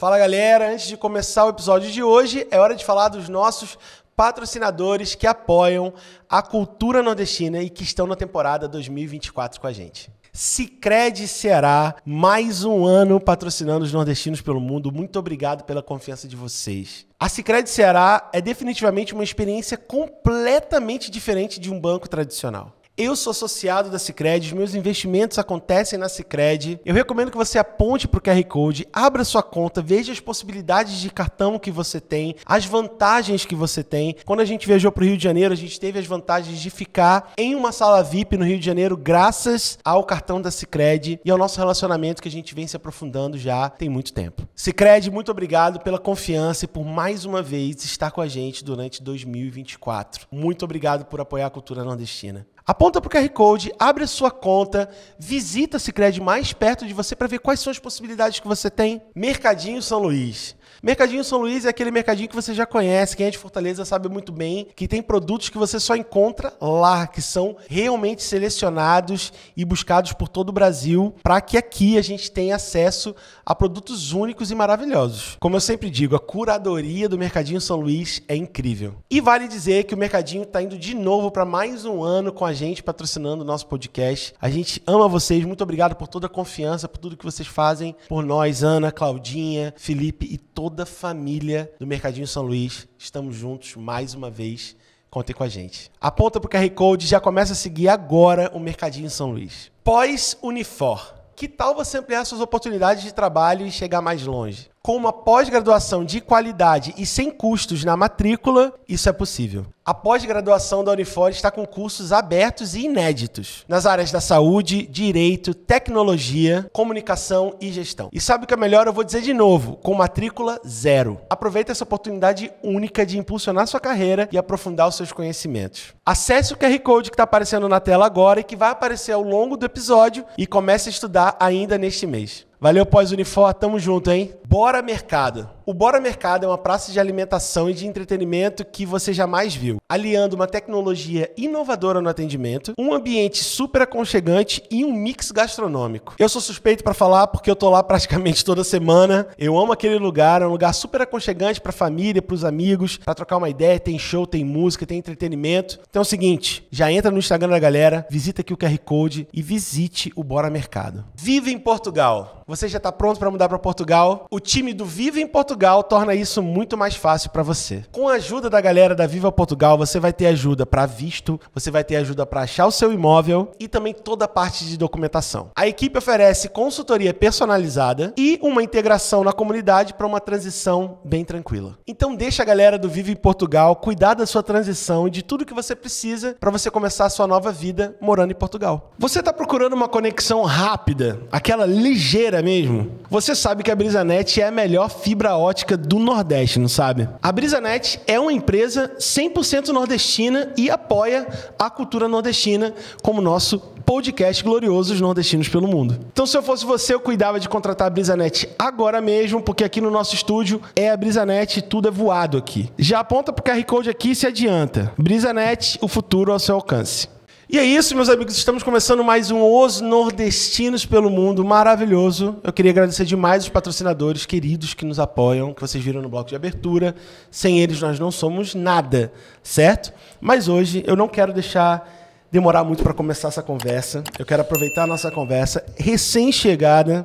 Fala galera, antes de começar o episódio de hoje, é hora de falar dos nossos patrocinadores que apoiam a cultura nordestina e que estão na temporada 2024 com a gente. Sicredi Ceará, mais um ano patrocinando os nordestinos pelo mundo. Muito obrigado pela confiança de vocês. A Sicredi Ceará é definitivamente uma experiência completamente diferente de um banco tradicional. Eu sou associado da Cicred, os meus investimentos acontecem na Cicred. Eu recomendo que você aponte para o QR Code, abra sua conta, veja as possibilidades de cartão que você tem, as vantagens que você tem. Quando a gente viajou para o Rio de Janeiro, a gente teve as vantagens de ficar em uma sala VIP no Rio de Janeiro graças ao cartão da Cicred e ao nosso relacionamento que a gente vem se aprofundando já tem muito tempo. Cicred, muito obrigado pela confiança e por mais uma vez estar com a gente durante 2024. Muito obrigado por apoiar a cultura nordestina. Aponta para o QR Code, abre a sua conta, visita o Cicred mais perto de você para ver quais são as possibilidades que você tem. Mercadinho São Luís Mercadinho São Luís é aquele mercadinho que você já conhece, quem é de Fortaleza sabe muito bem, que tem produtos que você só encontra lá, que são realmente selecionados e buscados por todo o Brasil, para que aqui a gente tenha acesso a produtos únicos e maravilhosos. Como eu sempre digo, a curadoria do Mercadinho São Luís é incrível. E vale dizer que o Mercadinho está indo de novo para mais um ano com a gente patrocinando o nosso podcast. A gente ama vocês, muito obrigado por toda a confiança, por tudo que vocês fazem por nós, Ana, Claudinha, Felipe e todos toda a família do Mercadinho São Luís. Estamos juntos mais uma vez. Contem com a gente. Aponta o QR Code e já começa a seguir agora o Mercadinho São Luís. Pós-Unifor. Que tal você ampliar suas oportunidades de trabalho e chegar mais longe? com uma pós-graduação de qualidade e sem custos na matrícula, isso é possível. A pós-graduação da Unifor está com cursos abertos e inéditos nas áreas da saúde, direito, tecnologia, comunicação e gestão. E sabe o que é melhor? Eu vou dizer de novo, com matrícula zero. Aproveita essa oportunidade única de impulsionar sua carreira e aprofundar os seus conhecimentos. Acesse o QR Code que está aparecendo na tela agora e que vai aparecer ao longo do episódio e comece a estudar ainda neste mês. Valeu, pós-Unifor, tamo junto, hein? Bora Mercado. O Bora Mercado é uma praça de alimentação e de entretenimento que você jamais viu, aliando uma tecnologia inovadora no atendimento, um ambiente super aconchegante e um mix gastronômico. Eu sou suspeito para falar porque eu tô lá praticamente toda semana. Eu amo aquele lugar, é um lugar super aconchegante para família, para os amigos, para trocar uma ideia, tem show, tem música, tem entretenimento. Então é o seguinte, já entra no Instagram da galera, visita aqui o QR Code e visite o Bora Mercado. Viva em Portugal. Você já tá pronto para mudar para Portugal? O o time do Viva em Portugal torna isso muito mais fácil para você. Com a ajuda da galera da Viva Portugal, você vai ter ajuda para visto, você vai ter ajuda para achar o seu imóvel e também toda a parte de documentação. A equipe oferece consultoria personalizada e uma integração na comunidade para uma transição bem tranquila. Então deixa a galera do Viva em Portugal cuidar da sua transição e de tudo que você precisa para você começar a sua nova vida morando em Portugal. Você está procurando uma conexão rápida, aquela ligeira mesmo? Você sabe que a BrisaNet é a melhor fibra ótica do Nordeste, não sabe? A BrisaNet é uma empresa 100% nordestina e apoia a cultura nordestina como nosso podcast Gloriosos Nordestinos pelo Mundo. Então, se eu fosse você, eu cuidava de contratar a Brisanet agora mesmo, porque aqui no nosso estúdio é a Brisanet, tudo é voado aqui. Já aponta pro QR Code aqui e se adianta. Brisanet, o futuro ao seu alcance. E é isso, meus amigos. Estamos começando mais um Os Nordestinos pelo Mundo maravilhoso. Eu queria agradecer demais os patrocinadores queridos que nos apoiam, que vocês viram no bloco de abertura. Sem eles, nós não somos nada, certo? Mas hoje eu não quero deixar demorar muito para começar essa conversa. Eu quero aproveitar a nossa conversa recém-chegada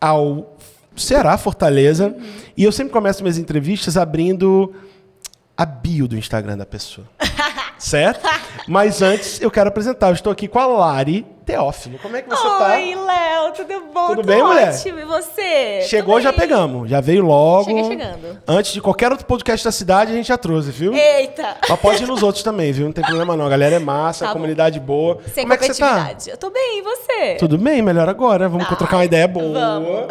ao Ceará, Fortaleza. Uhum. E eu sempre começo minhas entrevistas abrindo a bio do Instagram da pessoa. certo? Mas antes, eu quero apresentar. Eu estou aqui com a Lari Teófilo. Como é que você Oi, tá? Oi, Léo, tudo bom? Tudo Tô bem, mulher? e você? Chegou, já pegamos. Já veio logo. Cheguei chegando. Antes de qualquer outro podcast da cidade, a gente já trouxe, viu? Eita! Mas pode ir nos outros também, viu? Não tem problema não. A galera é massa, tá a comunidade boa. Sem Como é que você tá? Eu tô bem, e você? Tudo bem, melhor agora. Vamos ah, trocar uma ideia boa. Vamos.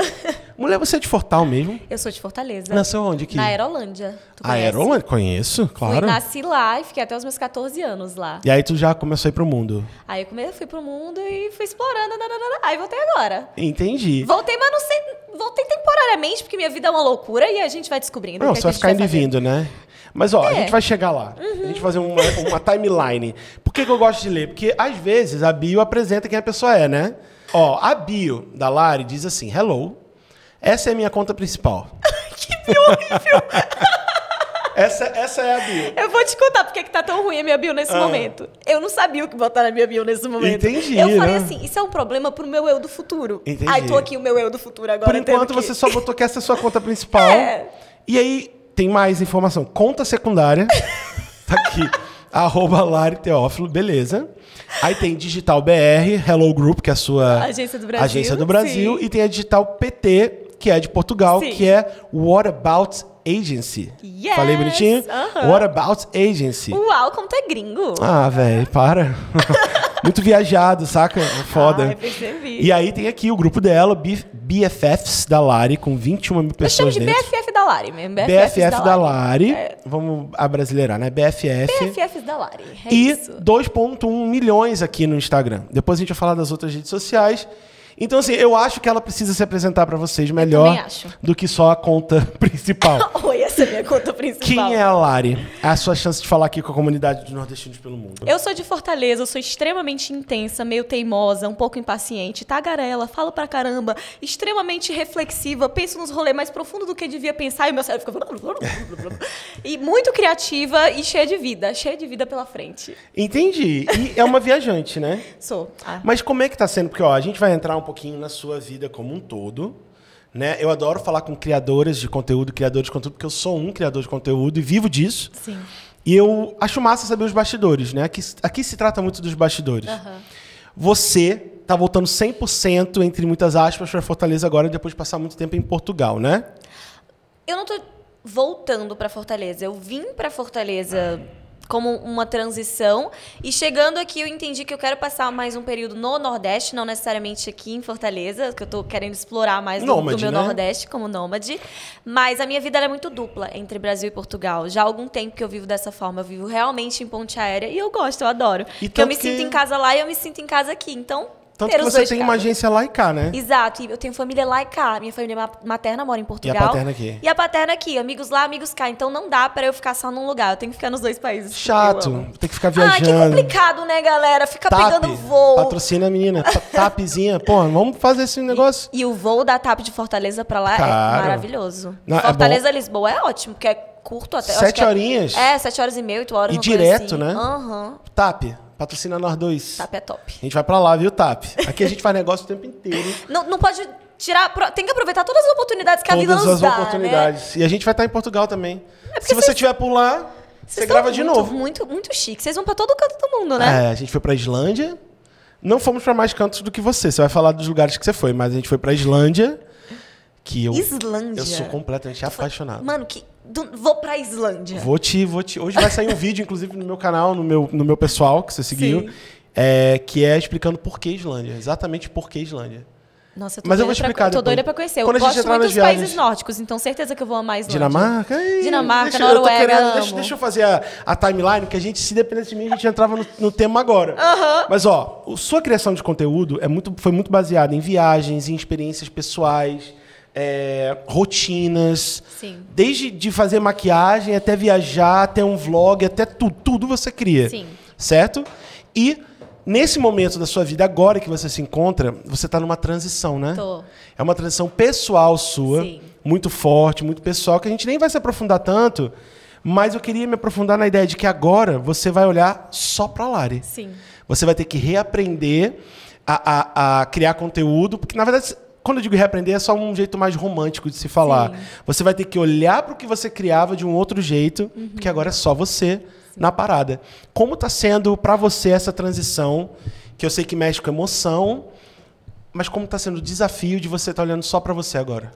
Mulher, você é de Fortal mesmo? Eu sou de Fortaleza. Nasceu onde? Aqui? Na Aerolândia. Tu ah, conhece? Aerolândia? Conheço, claro. nasci lá e fiquei até os meus 14 anos lá. E aí tu já começou a ir pro mundo? Aí eu comecei, fui pro mundo e fui explorando. Nananana. Aí voltei agora. Entendi. Voltei, mas não sei. Voltei temporariamente, porque minha vida é uma loucura e a gente vai descobrindo. Não, é você vai ficar indo vindo, né? Mas ó, é. a gente vai chegar lá. Uhum. A gente vai fazer uma, uma timeline. Por que, que eu gosto de ler? Porque às vezes a bio apresenta quem a pessoa é, né? Ó, a bio da Lari diz assim: Hello, essa é a minha conta principal. que bio horrível! Essa, essa é a bio. Eu vou te contar porque é que tá tão ruim a minha bio nesse ah. momento. Eu não sabia o que botar na minha bio nesse momento. Entendi. Eu falei né? assim, isso é um problema pro meu eu do futuro. Entendi. Aí tô aqui o meu eu do futuro agora. Por enquanto que... você só botou que essa é a sua conta principal. É. E aí tem mais informação. Conta secundária. tá aqui. arroba Lari Teófilo, beleza. Aí tem Digital BR, Hello Group, que é a sua... Agência do Brasil. Agência do Brasil. E tem a Digital PT, que é de Portugal, Sim. que é What About Agency. Yes, Falei bonitinho? Uh -huh. What About Agency. Uau, como tu é gringo. Ah, velho, para. Muito viajado, saca? Foda. Ah, percebi. E aí tem aqui o grupo dela, BFFs da Lari, com 21 mil pessoas Eu chamo de dentro. BFF da Lari mesmo. BFFs BFF da, da Lari. É. Vamos abrasileirar, né? BFF. BFFs da Lari. É e 2,1 milhões aqui no Instagram. Depois a gente vai falar das outras redes sociais. Então, assim, eu acho que ela precisa se apresentar para vocês melhor do que só a conta principal. Oi, essa é a minha conta principal. Quem é a Lari? É a sua chance de falar aqui com a comunidade de nordestinos pelo mundo. Eu sou de Fortaleza, eu sou extremamente intensa, meio teimosa, um pouco impaciente, tagarela, falo pra caramba, extremamente reflexiva, penso nos rolês mais profundos do que devia pensar e meu cérebro fica... e muito criativa e cheia de vida, cheia de vida pela frente. Entendi. E é uma viajante, né? Sou. Ah. Mas como é que tá sendo? Porque, ó, a gente vai entrar um pouquinho na sua vida como um todo. Né? Eu adoro falar com criadoras de conteúdo, criadores de conteúdo, porque eu sou um criador de conteúdo e vivo disso. Sim. E eu acho massa saber os bastidores, né? Aqui, aqui se trata muito dos bastidores. Uhum. Você tá voltando 100%, entre muitas aspas, para Fortaleza agora, depois de passar muito tempo em Portugal, né? Eu não tô voltando para Fortaleza. Eu vim para Fortaleza como uma transição. E chegando aqui, eu entendi que eu quero passar mais um período no Nordeste, não necessariamente aqui em Fortaleza, que eu estou querendo explorar mais o do, meu né? Nordeste como nômade. Mas a minha vida é muito dupla entre Brasil e Portugal. Já há algum tempo que eu vivo dessa forma. Eu vivo realmente em ponte aérea e eu gosto, eu adoro. Então, eu me que... sinto em casa lá e eu me sinto em casa aqui. Então, tanto ter que você tem uma agência lá e cá, né? Exato, E eu tenho família lá e cá. Minha família materna mora em Portugal. E a paterna aqui. E a paterna aqui, amigos lá, amigos cá. Então não dá para eu ficar só num lugar, eu tenho que ficar nos dois países. Chato, tem que ficar viajando. Ah, que complicado, né, galera? Fica TAP, pegando voo. Patrocina a menina, TAPzinha. Pô, vamos fazer esse negócio. E, e, o voo da TAP de Fortaleza para lá é maravilhoso. Não, é Fortaleza é Lisboa é ótimo, porque é curto até. Sete é- horinhas? É, é, sete horas e meia, oito horas. E direto, assim. né? Aham. Uhum. TAP. Patrocina nós dois. TAP é top. A gente vai pra lá, viu, TAP? Aqui a gente faz negócio o tempo inteiro. Não, não pode tirar. Tem que aproveitar todas as oportunidades que todas a vida nos dá. Todas né? as oportunidades. Né? E a gente vai estar tá em Portugal também. É Se você estiver por lá, você grava muito, de novo. Muito, muito chique. Vocês vão pra todo canto do mundo, né? É, a gente foi pra Islândia. Não fomos para mais cantos do que você. Você vai falar dos lugares que você foi, mas a gente foi pra Islândia. Que eu, Islândia. Eu sou completamente apaixonado. Mano, que, do, vou pra Islândia. Vou te, vou te. Hoje vai sair um vídeo, inclusive, no meu canal, no meu, no meu pessoal, que você seguiu, é, que é explicando por que Islândia. Exatamente por que Islândia. Nossa, eu tô Mas eu vou explicar pra, tô doida pra conhecer. Quando eu gosto muito dos viagens... países nórdicos, então certeza que eu vou amar Islândia. Dinamarca? Ei, Dinamarca, deixa, Noruega, eu querendo, deixa, deixa, eu fazer a, a, timeline, que a gente, se dependesse de mim, a gente entrava no, no tema agora. Mas, ó, sua criação de conteúdo é muito, foi muito baseada em viagens, em experiências pessoais é, rotinas. Sim. Desde de fazer maquiagem até viajar, até um vlog, até tudo. Tudo você cria. Sim. Certo? E nesse momento da sua vida, agora que você se encontra, você está numa transição, né? Tô. É uma transição pessoal sua, Sim. muito forte, muito pessoal, que a gente nem vai se aprofundar tanto. Mas eu queria me aprofundar na ideia de que agora você vai olhar só para Lari. Sim. Você vai ter que reaprender a, a, a criar conteúdo, porque na verdade quando eu digo reaprender, é só um jeito mais romântico de se falar. Sim. Você vai ter que olhar para o que você criava de um outro jeito, uhum. porque agora é só você Sim. na parada. Como está sendo para você essa transição, que eu sei que mexe com emoção, mas como está sendo o desafio de você estar tá olhando só para você agora?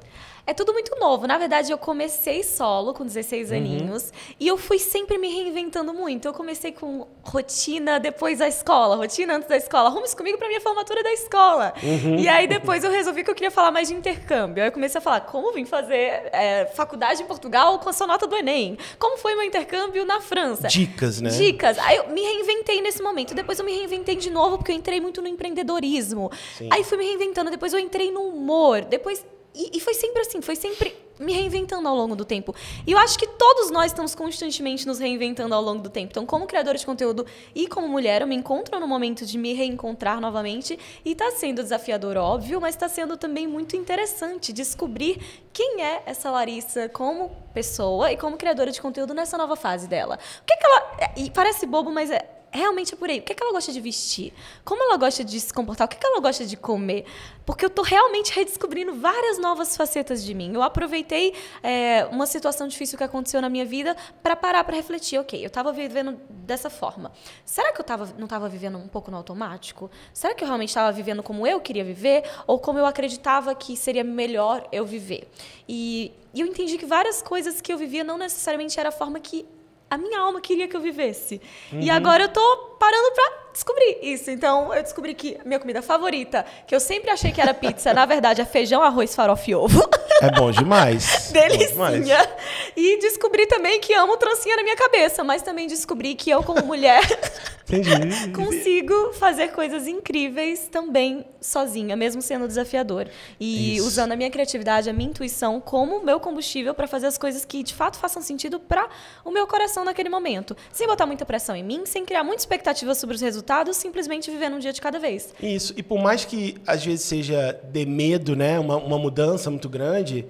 é tudo muito novo. Na verdade, eu comecei solo com 16 uhum. aninhos e eu fui sempre me reinventando muito. Eu comecei com rotina depois da escola, rotina antes da escola, arrume comigo para minha formatura da escola. Uhum. E aí depois eu resolvi que eu queria falar mais de intercâmbio. Aí eu comecei a falar como vim fazer é, faculdade em Portugal com a sua nota do Enem. Como foi meu intercâmbio na França? Dicas, né? Dicas. Aí eu me reinventei nesse momento. Depois eu me reinventei de novo porque eu entrei muito no empreendedorismo. Sim. Aí fui me reinventando, depois eu entrei no humor, depois e, e, foi sempre assim, foi sempre me reinventando ao longo do tempo. E eu acho que todos nós estamos constantemente nos reinventando ao longo do tempo. Então, como criadora de conteúdo e como mulher, eu me encontro no momento de me reencontrar novamente. E está sendo desafiador, óbvio, mas está sendo também muito interessante descobrir quem é essa Larissa como pessoa e como criadora de conteúdo nessa nova fase dela. O que, é que ela. É, e parece bobo, mas é, realmente é por aí. O que, é que ela gosta de vestir? Como ela gosta de se comportar? O que, é que ela gosta de comer? Porque eu estou realmente redescobrindo várias novas facetas de mim. Eu aproveitei é, uma situação difícil que aconteceu na minha vida para parar para refletir. Ok, eu estava vivendo dessa forma. Será que eu tava, não estava vivendo um pouco no automático? Será que eu realmente estava vivendo como eu queria viver? Ou como eu acreditava que seria melhor eu viver? E, e eu entendi que várias coisas que eu vivia não necessariamente era a forma que a minha alma queria que eu vivesse. Uhum. E agora eu tô parando pra descobrir isso. Então, eu descobri que minha comida favorita, que eu sempre achei que era pizza, na verdade é feijão, arroz, farofa e ovo. É bom demais. Delicinha. bom demais. E descobri também que amo trancinha na minha cabeça, mas também descobri que eu, como mulher, consigo fazer coisas incríveis também sozinha, mesmo sendo desafiador. E isso. usando a minha criatividade, a minha intuição como meu combustível para fazer as coisas que de fato façam sentido para o meu coração naquele momento. Sem botar muita pressão em mim, sem criar muita expectativa expectativa sobre os resultados, simplesmente vivendo um dia de cada vez. Isso. E por mais que às vezes seja de medo, né, uma, uma mudança muito grande,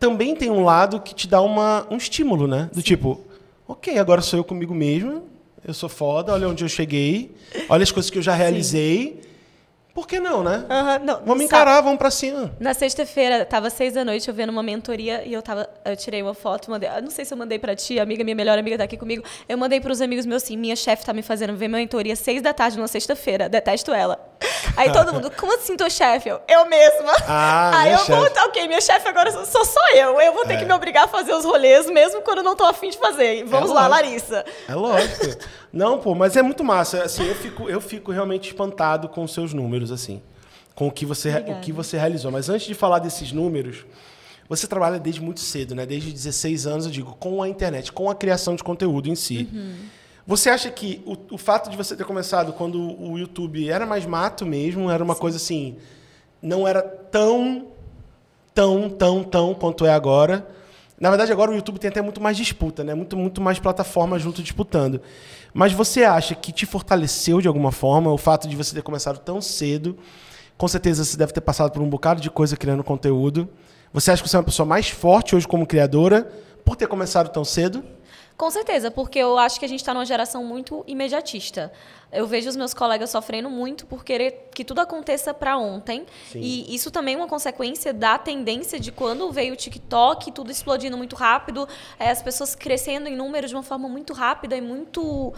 também tem um lado que te dá uma, um estímulo, né? Do Sim. tipo, ok, agora sou eu comigo mesmo, eu sou foda, olha onde eu cheguei, olha as coisas que eu já realizei. Sim. Por que não, né? Uhum, não, vamos encarar, vamos pra cima. Na sexta-feira, tava seis da noite, eu vendo uma mentoria e eu tava. Eu tirei uma foto, mandei. Não sei se eu mandei pra ti, amiga, minha melhor amiga tá aqui comigo. Eu mandei pros amigos meus assim: minha chefe tá me fazendo ver minha mentoria seis da tarde numa sexta-feira. Detesto ela. Aí todo mundo, como assim tô chefe? Eu, eu mesma. Ah, Aí eu chef. vou, ok, minha chefe agora sou só eu. Eu vou ter é. que me obrigar a fazer os rolês, mesmo quando eu não tô afim de fazer. É Vamos é lá, Larissa. É lógico. não, pô, mas é muito massa. Assim, eu fico, eu fico realmente espantado com os seus números, assim. Com o que você, o que você realizou. Mas antes de falar desses números, você trabalha desde muito cedo, né? Desde 16 anos, eu digo, com a internet, com a criação de conteúdo em si. Uhum. Você acha que o, o, fato de você ter começado quando o YouTube era mais mato mesmo, era uma Sim. coisa assim, não era tão, tão, tão, tão quanto é agora. Na verdade, agora o YouTube tem até muito mais disputa, né? Muito, muito mais plataformas junto disputando. Mas você acha que te fortaleceu de alguma forma o fato de você ter começado tão cedo? Com certeza você deve ter passado por um bocado de coisa criando conteúdo. Você acha que você é uma pessoa mais forte hoje como criadora por ter começado tão cedo? Com certeza, porque eu acho que a gente está numa geração muito imediatista. Eu vejo os meus colegas sofrendo muito por querer que tudo aconteça para ontem. Sim. E isso também é uma consequência da tendência de quando veio o TikTok, tudo explodindo muito rápido, eh, as pessoas crescendo em número de uma forma muito rápida e muito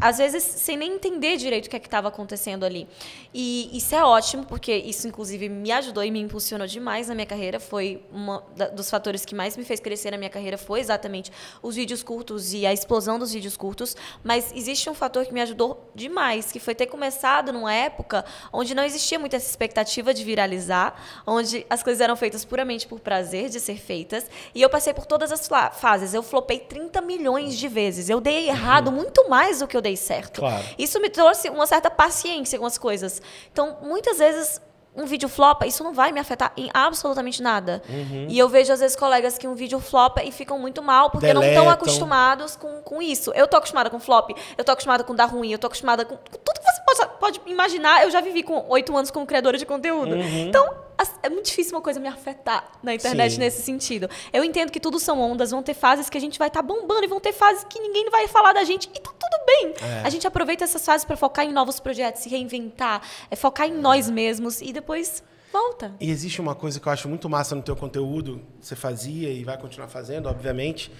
às vezes sem nem entender direito o que é estava acontecendo ali. E isso é ótimo, porque isso, inclusive, me ajudou e me impulsionou demais na minha carreira. Foi um dos fatores que mais me fez crescer na minha carreira, foi exatamente os vídeos curtos e a explosão dos vídeos curtos. Mas existe um fator que me ajudou demais, que foi ter começado numa época onde não existia muita essa expectativa de viralizar, onde as coisas eram feitas puramente por prazer de ser feitas. E eu passei por todas as fases. Eu flopei 30 milhões de vezes. Eu dei errado uhum. muito mais do que eu eu dei certo. Claro. Isso me trouxe uma certa paciência com as coisas. Então, muitas vezes um vídeo flopa, isso não vai me afetar em absolutamente nada. Uhum. E eu vejo, às vezes, colegas que um vídeo flopa e ficam muito mal porque Deletam. não estão acostumados com, com isso. Eu tô acostumada com flop, eu tô acostumada com dar ruim, eu tô acostumada com, com tudo que você pode, pode imaginar. Eu já vivi com oito anos como criadora de conteúdo. Uhum. Então, é muito difícil uma coisa me afetar na internet Sim. nesse sentido. Eu entendo que tudo são ondas, vão ter fases que a gente vai estar tá bombando e vão ter fases que ninguém vai falar da gente. E tá tudo bem. É. A gente aproveita essas fases para focar em novos projetos, se reinventar, é, focar em é. nós mesmos e depois volta. E existe uma coisa que eu acho muito massa no teu conteúdo, você fazia e vai continuar fazendo, obviamente.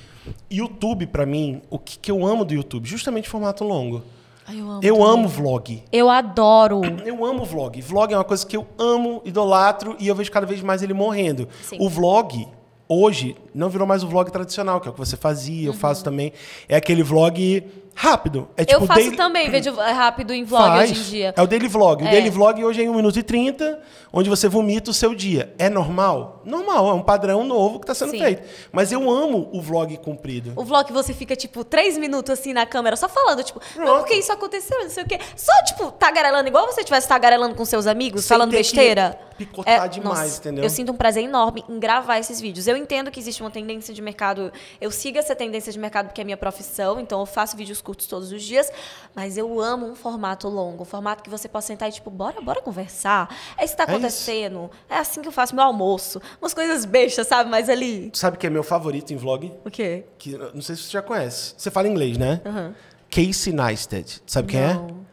YouTube, para mim, o que, que eu amo do YouTube? Justamente formato longo. eu amo, eu amo vlog. Eu adoro. Eu amo vlog. Vlog é uma coisa que eu amo, idolatro, e eu vejo cada vez mais ele morrendo. Sim. O vlog, hoje, não virou mais o vlog tradicional, que é o que você fazia, uhum. eu faço uhum. também. É aquele vlog rápido. É tipo eu faço daily... também vídeo é rápido em vlog Faz. hoje em dia. É o daily vlog. É. O daily vlog hoje é em 1 minuto e 30, onde você vomita o seu dia. É normal? Normal, é um padrão novo que está sendo Sim. feito. Mas eu amo o vlog comprido. O vlog você fica, tipo, três minutos assim na câmera, só falando, tipo, Pronto. que isso aconteceu, não sei o quê. Só, tipo, tagarelando, igual você estivesse tagarelando com seus amigos, Sem falando besteira. picotar é, demais, nossa, entendeu? Eu sinto um prazer enorme em gravar esses vídeos. Eu entendo que existe uma tendência de mercado. Eu sigo essa tendência de mercado porque é minha profissão, então eu faço vídeos curtos todos os dias, mas eu amo um formato longo, um formato que você possa sentar e tipo, bora, bora conversar. É isso que tá é acontecendo. É, é assim que eu faço meu almoço. Umas coisas bestas, sabe? Mas ali. Sabe que é meu favorito em vlog? O quê? Que não sei se você já conhece. Você fala inglês, né? Uhum. Casey Neistat. Sabe quem é? não. é?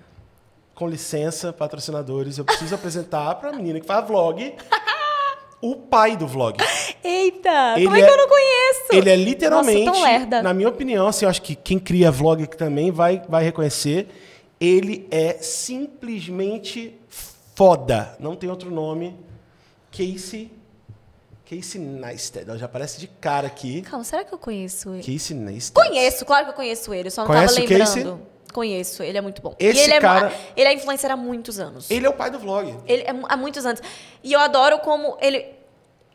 Com licença, patrocinadores, eu preciso apresentar para a menina que faz vlog o pai do vlog. Eita! Ele como é, é, que é eu não conheço? Ele é literalmente, Nossa, tão lerda. na minha opinião, assim, eu acho que quem cria vlog também vai, vai reconhecer, ele é simplesmente foda. Não tem outro nome. Casey Casey Neistat. Ela já aparece de cara aqui. Calma, será que eu conheço ele? Casey Neistat. Conheço, claro que eu conheço ele. Só não Conhece tava lembrando. O Casey? Conheço, ele é muito bom. Esse ele é cara... É, ele é influencer há muitos anos. Ele é o pai do vlog. Ele é há muitos anos. E eu adoro como ele...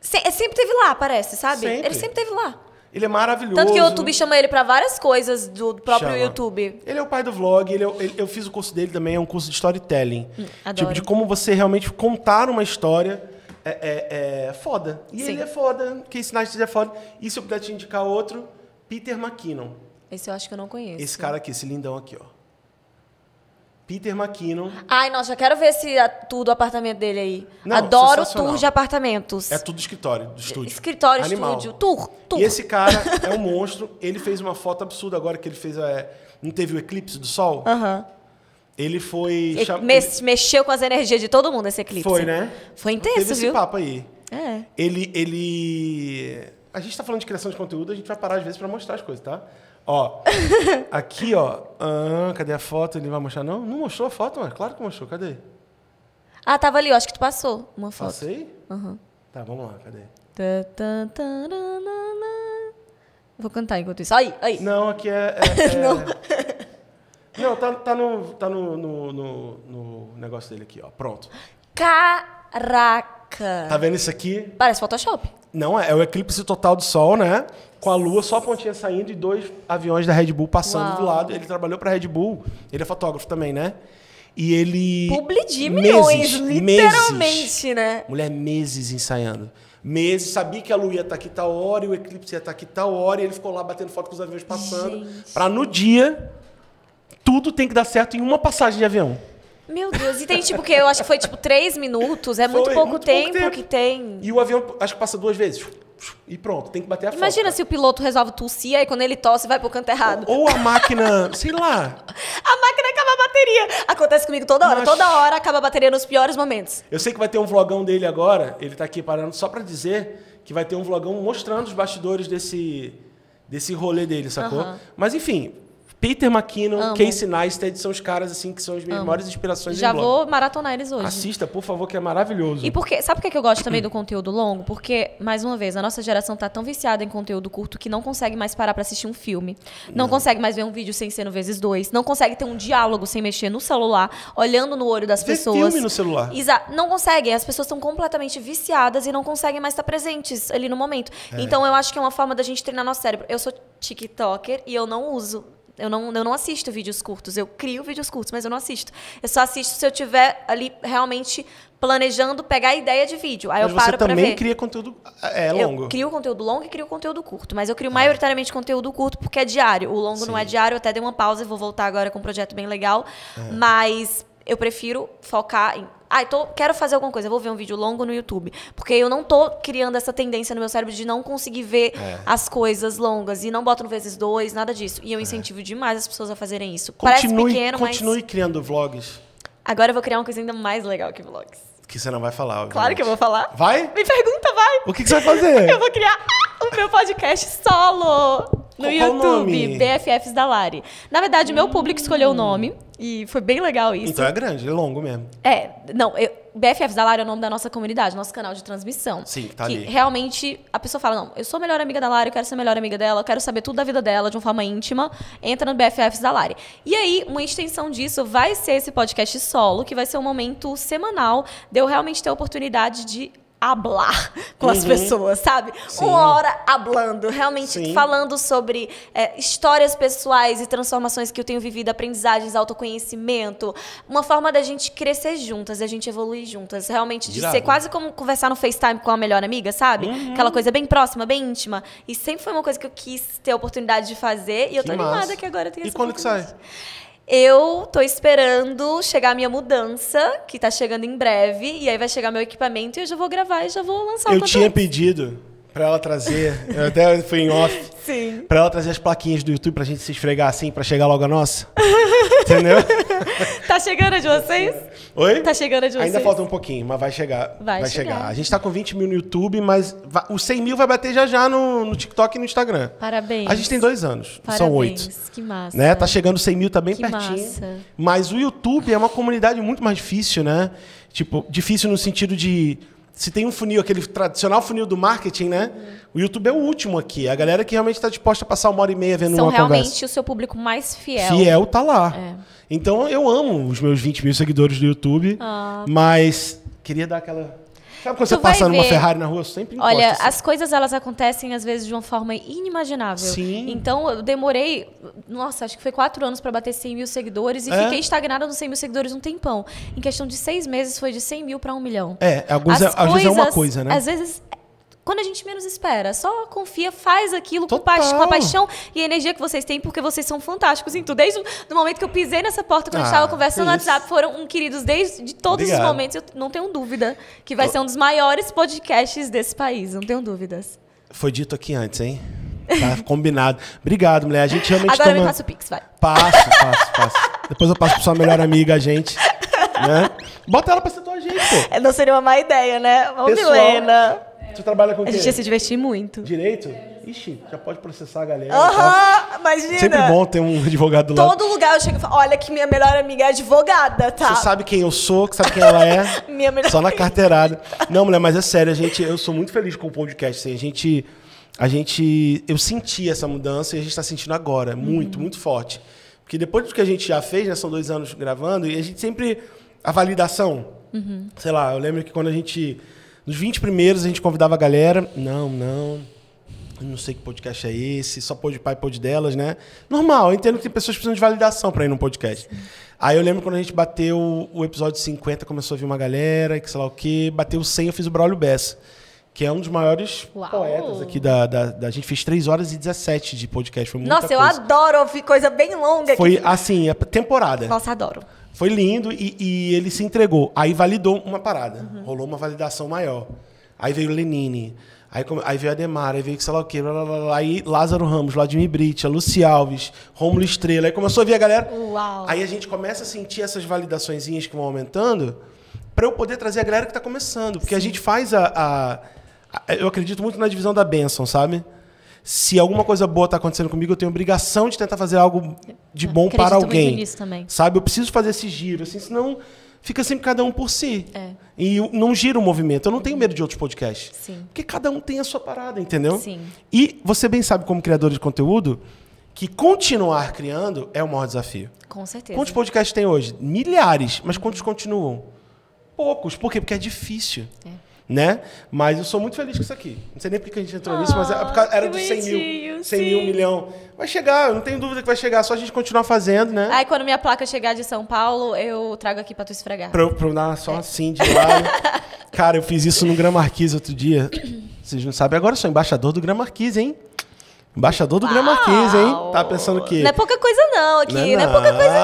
Se, sempre teve lá, parece, sabe? Sempre. Ele sempre teve lá. Ele é maravilhoso. Tanto que o YouTube chama ele para várias coisas do próprio chama. YouTube. Ele é o pai do vlog, ele, é, ele, eu fiz o curso dele também, é um curso de storytelling. Hum, tipo, adoro. Tipo, de como você realmente contar uma história é, é, é foda. E Sim. ele é foda, quem ensinar é foda. E se eu puder te indicar outro, Peter McKinnon. Esse eu acho que eu não conheço. Esse cara aqui, esse lindão aqui, ó. Peter McKinnon. Ai, nossa, já quero ver se tudo o apartamento dele aí. Não, Adoro tour de apartamentos. É tudo escritório, estúdio. Escritório, Animal. estúdio, tour, tour. E esse cara é um monstro. Ele fez uma foto absurda agora que ele fez. É, não teve o eclipse do sol? Aham. Ele foi. Ele cham... Mexeu com as energias de todo mundo esse eclipse. Foi, né? Foi intenso, teve viu? Teve esse papo aí. É. Ele, ele. A gente está falando de criação de conteúdo, a gente vai parar às vezes para mostrar as coisas, tá? Ó, aqui, ó. Ah, cadê a foto? Ele vai mostrar? Não, não mostrou a foto, mas claro que mostrou. Cadê? Ah, tava ali, eu acho que tu passou uma foto. Passei? Uhum. Tá, vamos lá, cadê? Tá, tá, tá, Vou cantar enquanto isso. Aí, aí. Não, aqui é. é, é... não. não, tá, tá, no, tá no, no, no, no negócio dele aqui, ó. Pronto. Ca... Caraca! Tá vendo isso aqui? Parece Photoshop. Não, é, é o eclipse total do sol, né? Com a lua só a pontinha saindo e dois aviões da Red Bull passando Uau. do lado. Ele trabalhou pra Red Bull, ele é fotógrafo também, né? E ele. Publi de milhões, meses, literalmente, meses, né? Mulher, meses ensaiando. Meses, sabia que a lua ia estar tá aqui tal hora e o eclipse ia estar tá aqui tal hora, e ele ficou lá batendo foto com os aviões passando. Gente. Pra no dia, tudo tem que dar certo em uma passagem de avião. Meu Deus, e tem tipo que eu acho que foi tipo três minutos, é foi, muito, pouco, muito tempo pouco, tempo que tem. E o avião acho que passa duas vezes. E pronto, tem que bater a Imagina Imagina se o piloto resolve tossir, aí quando ele tosse, vai pro canto errado. Ou, ou a máquina, sei lá. A máquina acaba a bateria. Acontece comigo toda hora. Mas... Toda hora acaba a bateria nos piores momentos. Eu sei que vai ter um vlogão dele agora, ele tá aqui parando só pra dizer que vai ter um vlogão mostrando os bastidores desse, desse rolê dele, sacou? Uhum. Mas enfim, Peter McKinnon, Amo. Casey Neistat são os caras assim que são as minhas Amo. maiores inspirações. Já vou maratonar eles hoje. Assista, por favor, que é maravilhoso. E porque, sabe por que eu gosto também do conteúdo longo? Porque mais uma vez, a nossa geração tá tão viciada em conteúdo curto que não consegue mais parar para assistir um filme, não, não, consegue mais ver um vídeo sem ser no vezes dois, não consegue ter um diálogo sem mexer no celular, olhando no olho das Vê pessoas. filme no celular. Exato, não consegue. As pessoas estão completamente viciadas e não conseguem mais estar tá presentes ali no momento. É. Então eu acho que é uma forma da gente treinar nosso cérebro. Eu sou TikToker e eu não uso eu não, eu não assisto vídeos curtos. Eu crio vídeos curtos, mas eu não assisto. Eu só assisto se eu tiver ali realmente planejando pegar a ideia de vídeo. Aí mas eu paro para ver. Você também cria conteúdo é, é, longo. Eu crio conteúdo longo e crio conteúdo curto, mas eu crio ah. maioritariamente conteúdo curto porque é diário. O longo Sim. não é diário, eu até dei uma pausa e vou voltar agora com um projeto bem legal, é. mas eu prefiro focar em Ai, ah, quero fazer alguma coisa, vou ver um vídeo longo no YouTube. Porque eu não tô criando essa tendência no meu cérebro de não conseguir ver é. as coisas longas. E não boto no vezes dois, nada disso. E eu é. incentivo é. demais as pessoas a fazerem isso. Continue, Parece pequeno, continue mas... criando vlogs. Agora eu vou criar uma coisa ainda mais legal que vlogs. Que você não vai falar, obviamente. Claro que eu vou falar. Vai? Me pergunta, vai. O que, que você vai fazer? eu vou criar o meu podcast solo. No Qual YouTube, BFFs da Lari. Na verdade, hum. meu público escolheu o nome e foi bem legal isso. Então é grande, é longo mesmo. É, não, eu, BFFs da Lari é o nome da nossa comunidade, nosso canal de transmissão. Sim, tá que ali. realmente a pessoa fala: não, eu sou a melhor amiga da Lari, eu quero ser a melhor amiga dela, eu quero saber tudo da vida dela de uma forma íntima. Entra no BFFs da Lari. E aí, uma extensão disso vai ser esse podcast solo, que vai ser um momento semanal de eu realmente ter a oportunidade de hablar com uhum. as pessoas, sabe? Sim. Uma hora hablando, realmente Sim. falando sobre é, histórias pessoais e transformações que eu tenho vivido, aprendizagens, autoconhecimento, uma forma da gente crescer juntas, da gente evoluir juntas, realmente de ser quase como conversar no FaceTime com a melhor amiga, sabe? Uhum. Aquela coisa bem próxima, bem íntima. E sempre foi uma coisa que eu quis ter a oportunidade de fazer e eu tô que animada massa. que agora eu tenho essa E quando que sai? Eu tô esperando chegar a minha mudança, que tá chegando em breve, e aí vai chegar meu equipamento e eu já vou gravar e já vou lançar o Eu tinha antes. pedido para ela trazer, eu até fui em off, Sim. pra ela trazer as plaquinhas do YouTube pra gente se esfregar assim, pra chegar logo a nossa. Entendeu? tá chegando a de vocês? Oi? Tá chegando a de vocês? Ainda falta um pouquinho, mas vai chegar. Vai, vai chegar. chegar. A gente tá com 20 mil no YouTube, mas vai, os 100 mil vai bater já já no, no TikTok e no Instagram. Parabéns. A gente tem dois anos, Parabéns. são oito. Que massa. Né? Tá chegando 100 mil, tá bem que pertinho. Massa. Mas o YouTube é uma comunidade muito mais difícil, né? Tipo, difícil no sentido de se tem um funil, aquele tradicional funil do marketing, né? Uhum. O YouTube é o último aqui. É a galera que realmente está disposta a passar uma hora e meia vendo São uma conversa. São realmente o seu público mais fiel. Fiel tá lá. É. Então eu amo os meus 20 mil seguidores do YouTube, ah. mas queria dar aquela Sabe quando tu você passa numa Ferrari na rua, sempre encosta, Olha, assim. as coisas elas acontecem às vezes de uma forma inimaginável. Sim. Então eu demorei, nossa, acho que foi quatro anos para bater 100 mil seguidores e é. fiquei estagnada nos 100 mil seguidores um tempão. Em questão de seis meses foi de 100 mil para um milhão. É, alguns, às coisas, vezes é uma coisa, né? Às vezes quando a gente menos espera. Só confia, faz aquilo com, com, a paixão e a energia que vocês têm, porque vocês são fantásticos em tudo. Desde o momento que eu pisei nessa porta, quando ah, a gente estava ah, conversando no WhatsApp, foram um, queridos desde de todos Obrigado. os momentos. Eu não tenho dúvida que vai eu... ser um dos maiores podcasts desse país, não tenho dúvidas. Foi dito aqui antes, hein? Tá combinado. Obrigado, mulher. A gente realmente Agora toma... me passa o Pix, vai. Passo, passo, passo. Depois eu passo pra sua melhor amiga, a gente. Né? Bota ela pra ser tua gente, pô. É, não seria uma má ideia, né? Vamos, Pessoal, Milena. Você trabalha com o quê? A gente ia se divertir muito. Direito? Ixi, já pode processar a galera. Aham, uh então. -huh, imagina. Sempre bom ter um advogado lá. Todo lugar eu chego e falo, olha que minha melhor amiga é advogada, tá? Você sabe quem eu sou, sabe quem ela é. minha melhor Só na carteirada. Não, mulher, mas é sério, a gente, eu sou muito feliz com o podcast. Assim, a gente, a gente, eu senti essa mudança e a gente está sentindo agora, uhum. muito, muito forte. Porque depois do que a gente já fez, né, são dois anos gravando, e a gente sempre... A validação, Uhum. Sei lá, eu lembro que quando a gente nos 20 primeiros a gente convidava a galera. Não, não. Não sei que podcast é esse, só pôde pai, pôde delas, né? Normal, eu entendo que tem pessoas que precisam de validação para ir num podcast. Aí eu lembro quando a gente bateu o episódio 50, começou a vir uma galera, que sei lá o quê. Bateu 100, eu fiz o Braulio Bessa que é um dos maiores Uau. poetas aqui da, da, da, gente. Fez 3 horas e 17 de podcast. Foi muita Nossa, coisa. eu adoro ouvir coisa bem longa. Foi aqui. assim, a é temporada. Nossa, adoro. Foi lindo e, e ele se entregou. Aí validou uma parada. Uhum. Rolou uma validação maior. Aí veio Lenine. Aí, aí veio Ademar, aí veio que sei lá o quê, blá, blá, blá, aí Lázaro Ramos, Vladimir Brita, Luci Alves, Rômulo Estrela. Aí começou a vir a galera. Uau. Aí a gente começa a sentir essas validaçõezinhas que vão aumentando para eu poder trazer a galera que está começando. Porque Sim. a gente faz a, a, a, Eu acredito muito na divisão da bênção, sabe? se alguma coisa boa está acontecendo comigo, eu tenho obrigação de tentar fazer algo de bom Acredito para alguém. Nisso também. Sabe? Eu preciso fazer esse giro, assim, senão fica sempre cada um por si. É. E não gira o movimento. Eu não tenho medo de outros podcasts. Sim. Porque cada um tem a sua parada, entendeu? Sim. E você bem sabe, como criador de conteúdo, que continuar criando é o maior desafio. Com certeza. Quantos podcasts tem hoje? Milhares. Mas quantos continuam? Poucos. Por quê? Porque é difícil. É né? Mas eu sou muito feliz com isso aqui. Não sei nem por que a gente entrou oh, nisso, mas é, é ah, era dos 100 mil, 100 sim. mil, um milhão. Vai chegar, eu não tenho dúvida que vai chegar, só a gente continuar fazendo, né? Aí quando minha placa chegar de São Paulo, eu trago aqui pra tu esfregar. Pra, pra eu dar só assim de lá. Né? Cara, eu fiz isso no Gran Marquis outro dia. Vocês não sabem, agora eu sou embaixador do Gran Marquis, hein? Embaixador do Uau! Gran hein? Tá pensando que. Não é pouca coisa, não, aqui. Não é, não. Não é pouca coisa,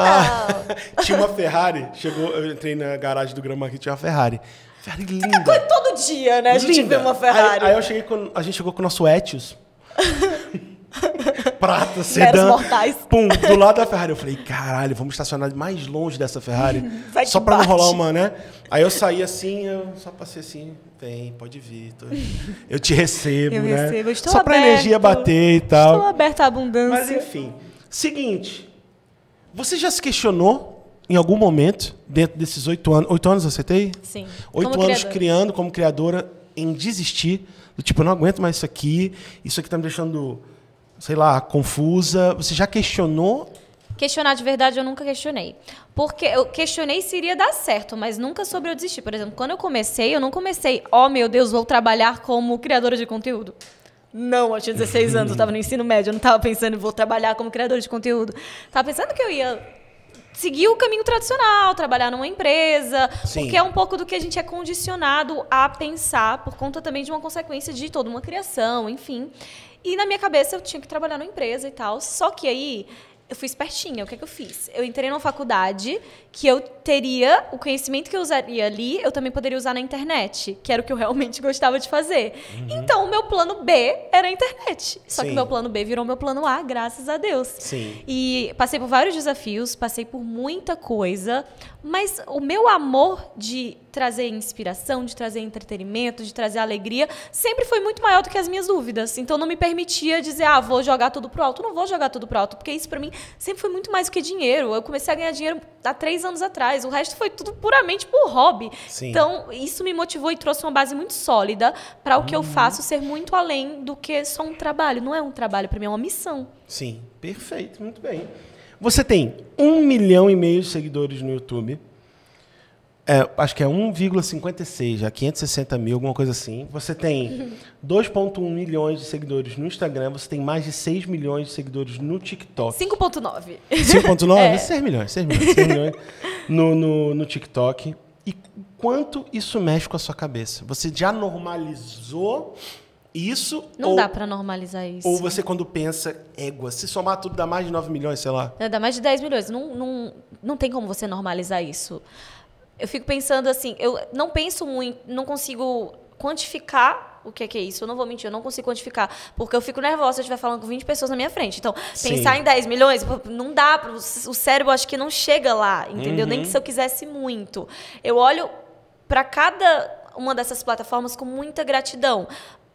não. tinha uma Ferrari. Chegou, eu entrei na garagem do Gran Marquês, tinha uma Ferrari. Ferrari linda. Coisa, todo dia, né? A gente vê uma Ferrari. Aí, aí eu cheguei com, a gente chegou com o nosso Etios. Prata, sedã. Mortais. Pum, do lado da Ferrari. Eu falei, caralho, vamos estacionar mais longe dessa Ferrari. só pra bate. não rolar uma, né? Aí eu saí assim, eu só passei assim, vem, pode vir. Tô... Eu te recebo, eu né? Recebo. Estou só aberto, pra energia bater e tal. Estou aberta à abundância. Mas enfim. Seguinte, você já se questionou em algum momento, dentro desses oito anos. Oito anos eu acertei? Sim. Oito anos criadora. criando como criadora em desistir. Do tipo, eu não aguento mais isso aqui, isso aqui está me deixando, sei lá, confusa. Você já questionou? Questionar de verdade eu nunca questionei. Porque eu questionei se iria dar certo, mas nunca sobre eu desistir. Por exemplo, quando eu comecei, eu não comecei, oh meu Deus, vou trabalhar como criadora de conteúdo. Não, eu tinha 16 anos, eu estava no ensino médio, eu não estava pensando, em vou trabalhar como criadora de conteúdo. Estava pensando que eu ia seguir o caminho tradicional, trabalhar numa empresa, Sim. porque é um pouco do que a gente é condicionado a pensar por conta também de uma consequência de toda uma criação, enfim. E na minha cabeça eu tinha que trabalhar numa empresa e tal. Só que aí eu fui espertinha. O que é que eu fiz? Eu entrei numa faculdade que eu teria o conhecimento que eu usaria ali, eu também poderia usar na internet, que era o que eu realmente gostava de fazer. Uhum. Então, o meu plano B era a internet. Só Sim. que meu plano B virou meu plano A, graças a Deus. Sim. E passei por vários desafios, passei por muita coisa, mas o meu amor de trazer inspiração, de trazer entretenimento, de trazer alegria, sempre foi muito maior do que as minhas dúvidas. Então não me permitia dizer, ah, vou jogar tudo pro alto. Não vou jogar tudo pro alto, porque isso para mim sempre foi muito mais do que dinheiro. Eu comecei a ganhar dinheiro há três anos atrás. O resto foi tudo puramente por hobby. Sim. Então isso me motivou e trouxe uma base muito sólida para o que uhum. eu faço ser muito além do que só um trabalho. Não é um trabalho, para mim é uma missão. Sim, perfeito, muito bem. Você tem um milhão e meio de seguidores no YouTube. É, acho que é 1,56, já 560 mil, alguma coisa assim. Você tem 2,1 milhões de seguidores no Instagram, você tem mais de 6 milhões de seguidores no TikTok. 5,9. 5,9? É. 6 milhões, 6 milhões, 6 milhões no, no, no TikTok. E quanto isso mexe com a sua cabeça? Você já normalizou isso. Não ou, dá para normalizar isso. Ou você, quando pensa, égua, se somar tudo dá mais de 9 milhões, sei lá. É, dá mais de 10 milhões. Não, não, não tem como você normalizar isso. Eu fico pensando assim, eu não penso muito, não consigo quantificar o que é, que é isso. Eu não vou mentir, eu não consigo quantificar. Porque eu fico nervosa se eu estiver falando com 20 pessoas na minha frente. Então, Sim. pensar em 10 milhões, não dá. O cérebro acho que não chega lá, entendeu? Uhum. Nem que se eu quisesse muito. Eu olho para cada uma dessas plataformas com muita gratidão.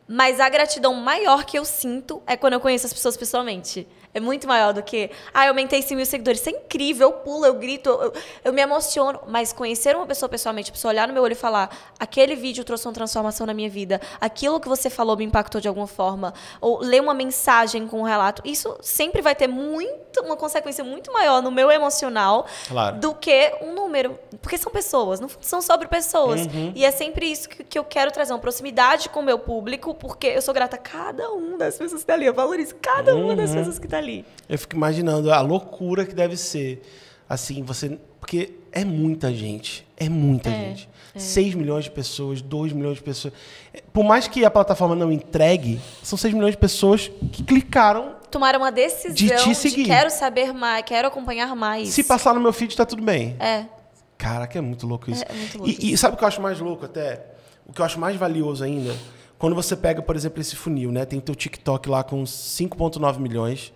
Mas a gratidão maior que eu sinto é quando eu conheço as pessoas pessoalmente. É muito maior do que, ah, eu aumentei 100 mil seguidores. Isso é incrível, eu pulo, eu grito, eu, eu, me emociono. Mas conhecer uma pessoa pessoalmente, a pessoa olhar no meu olho e falar: aquele vídeo trouxe uma transformação na minha vida, aquilo que você falou me impactou de alguma forma, ou ler uma mensagem com um relato, isso sempre vai ter muito muito, uma consequência muito maior no meu emocional claro. do que um número. Porque são pessoas, não são sobre pessoas. Uhum. E é sempre isso que, que eu quero trazer, uma proximidade com o meu público, porque eu sou grata a cada uma das pessoas que está ali. Eu valorizo cada uhum. uma das uhum. pessoas que está ali. Eu fico imaginando a loucura que deve ser. Assim, você. Porque é muita gente. É muita é, gente. É. 6 milhões de pessoas, 2 milhões de pessoas. É, por mais que a plataforma não entregue, são 6 milhões de pessoas que clicaram tomar uma decisão de, te seguir. De quero saber mais, quero acompanhar mais. Se passar no meu feed, tá tudo bem. É. Caraca, é muito louco é, isso. É, é muito louco e, isso. e sabe o que eu acho mais louco até? O que eu acho mais valioso ainda? Quando você pega, por exemplo, esse funil, né? Tem teu TikTok lá com 5,9 milhões.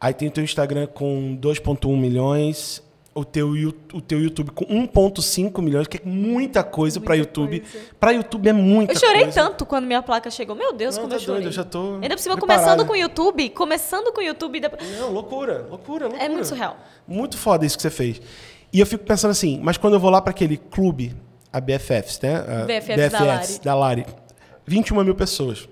Aí tem teu Instagram com 2,1 milhões o teu, o teu YouTube com 1.5 milhões, que é muita coisa para YouTube. Para YouTube é muita coisa. Eu chorei coisa. tanto quando minha placa chegou. Meu Deus, Não, como tá eu chorei. Doido, eu já tô Ainda por cima, começando com o YouTube, começando com o YouTube. Da... Não, loucura, loucura, é loucura. É muito surreal. Muito foda isso que você fez. E eu fico pensando assim, mas quando eu vou lá para aquele clube, a BFFs, né? A BFFs, BFFs da Lari. Da Lari 21 mil pessoas.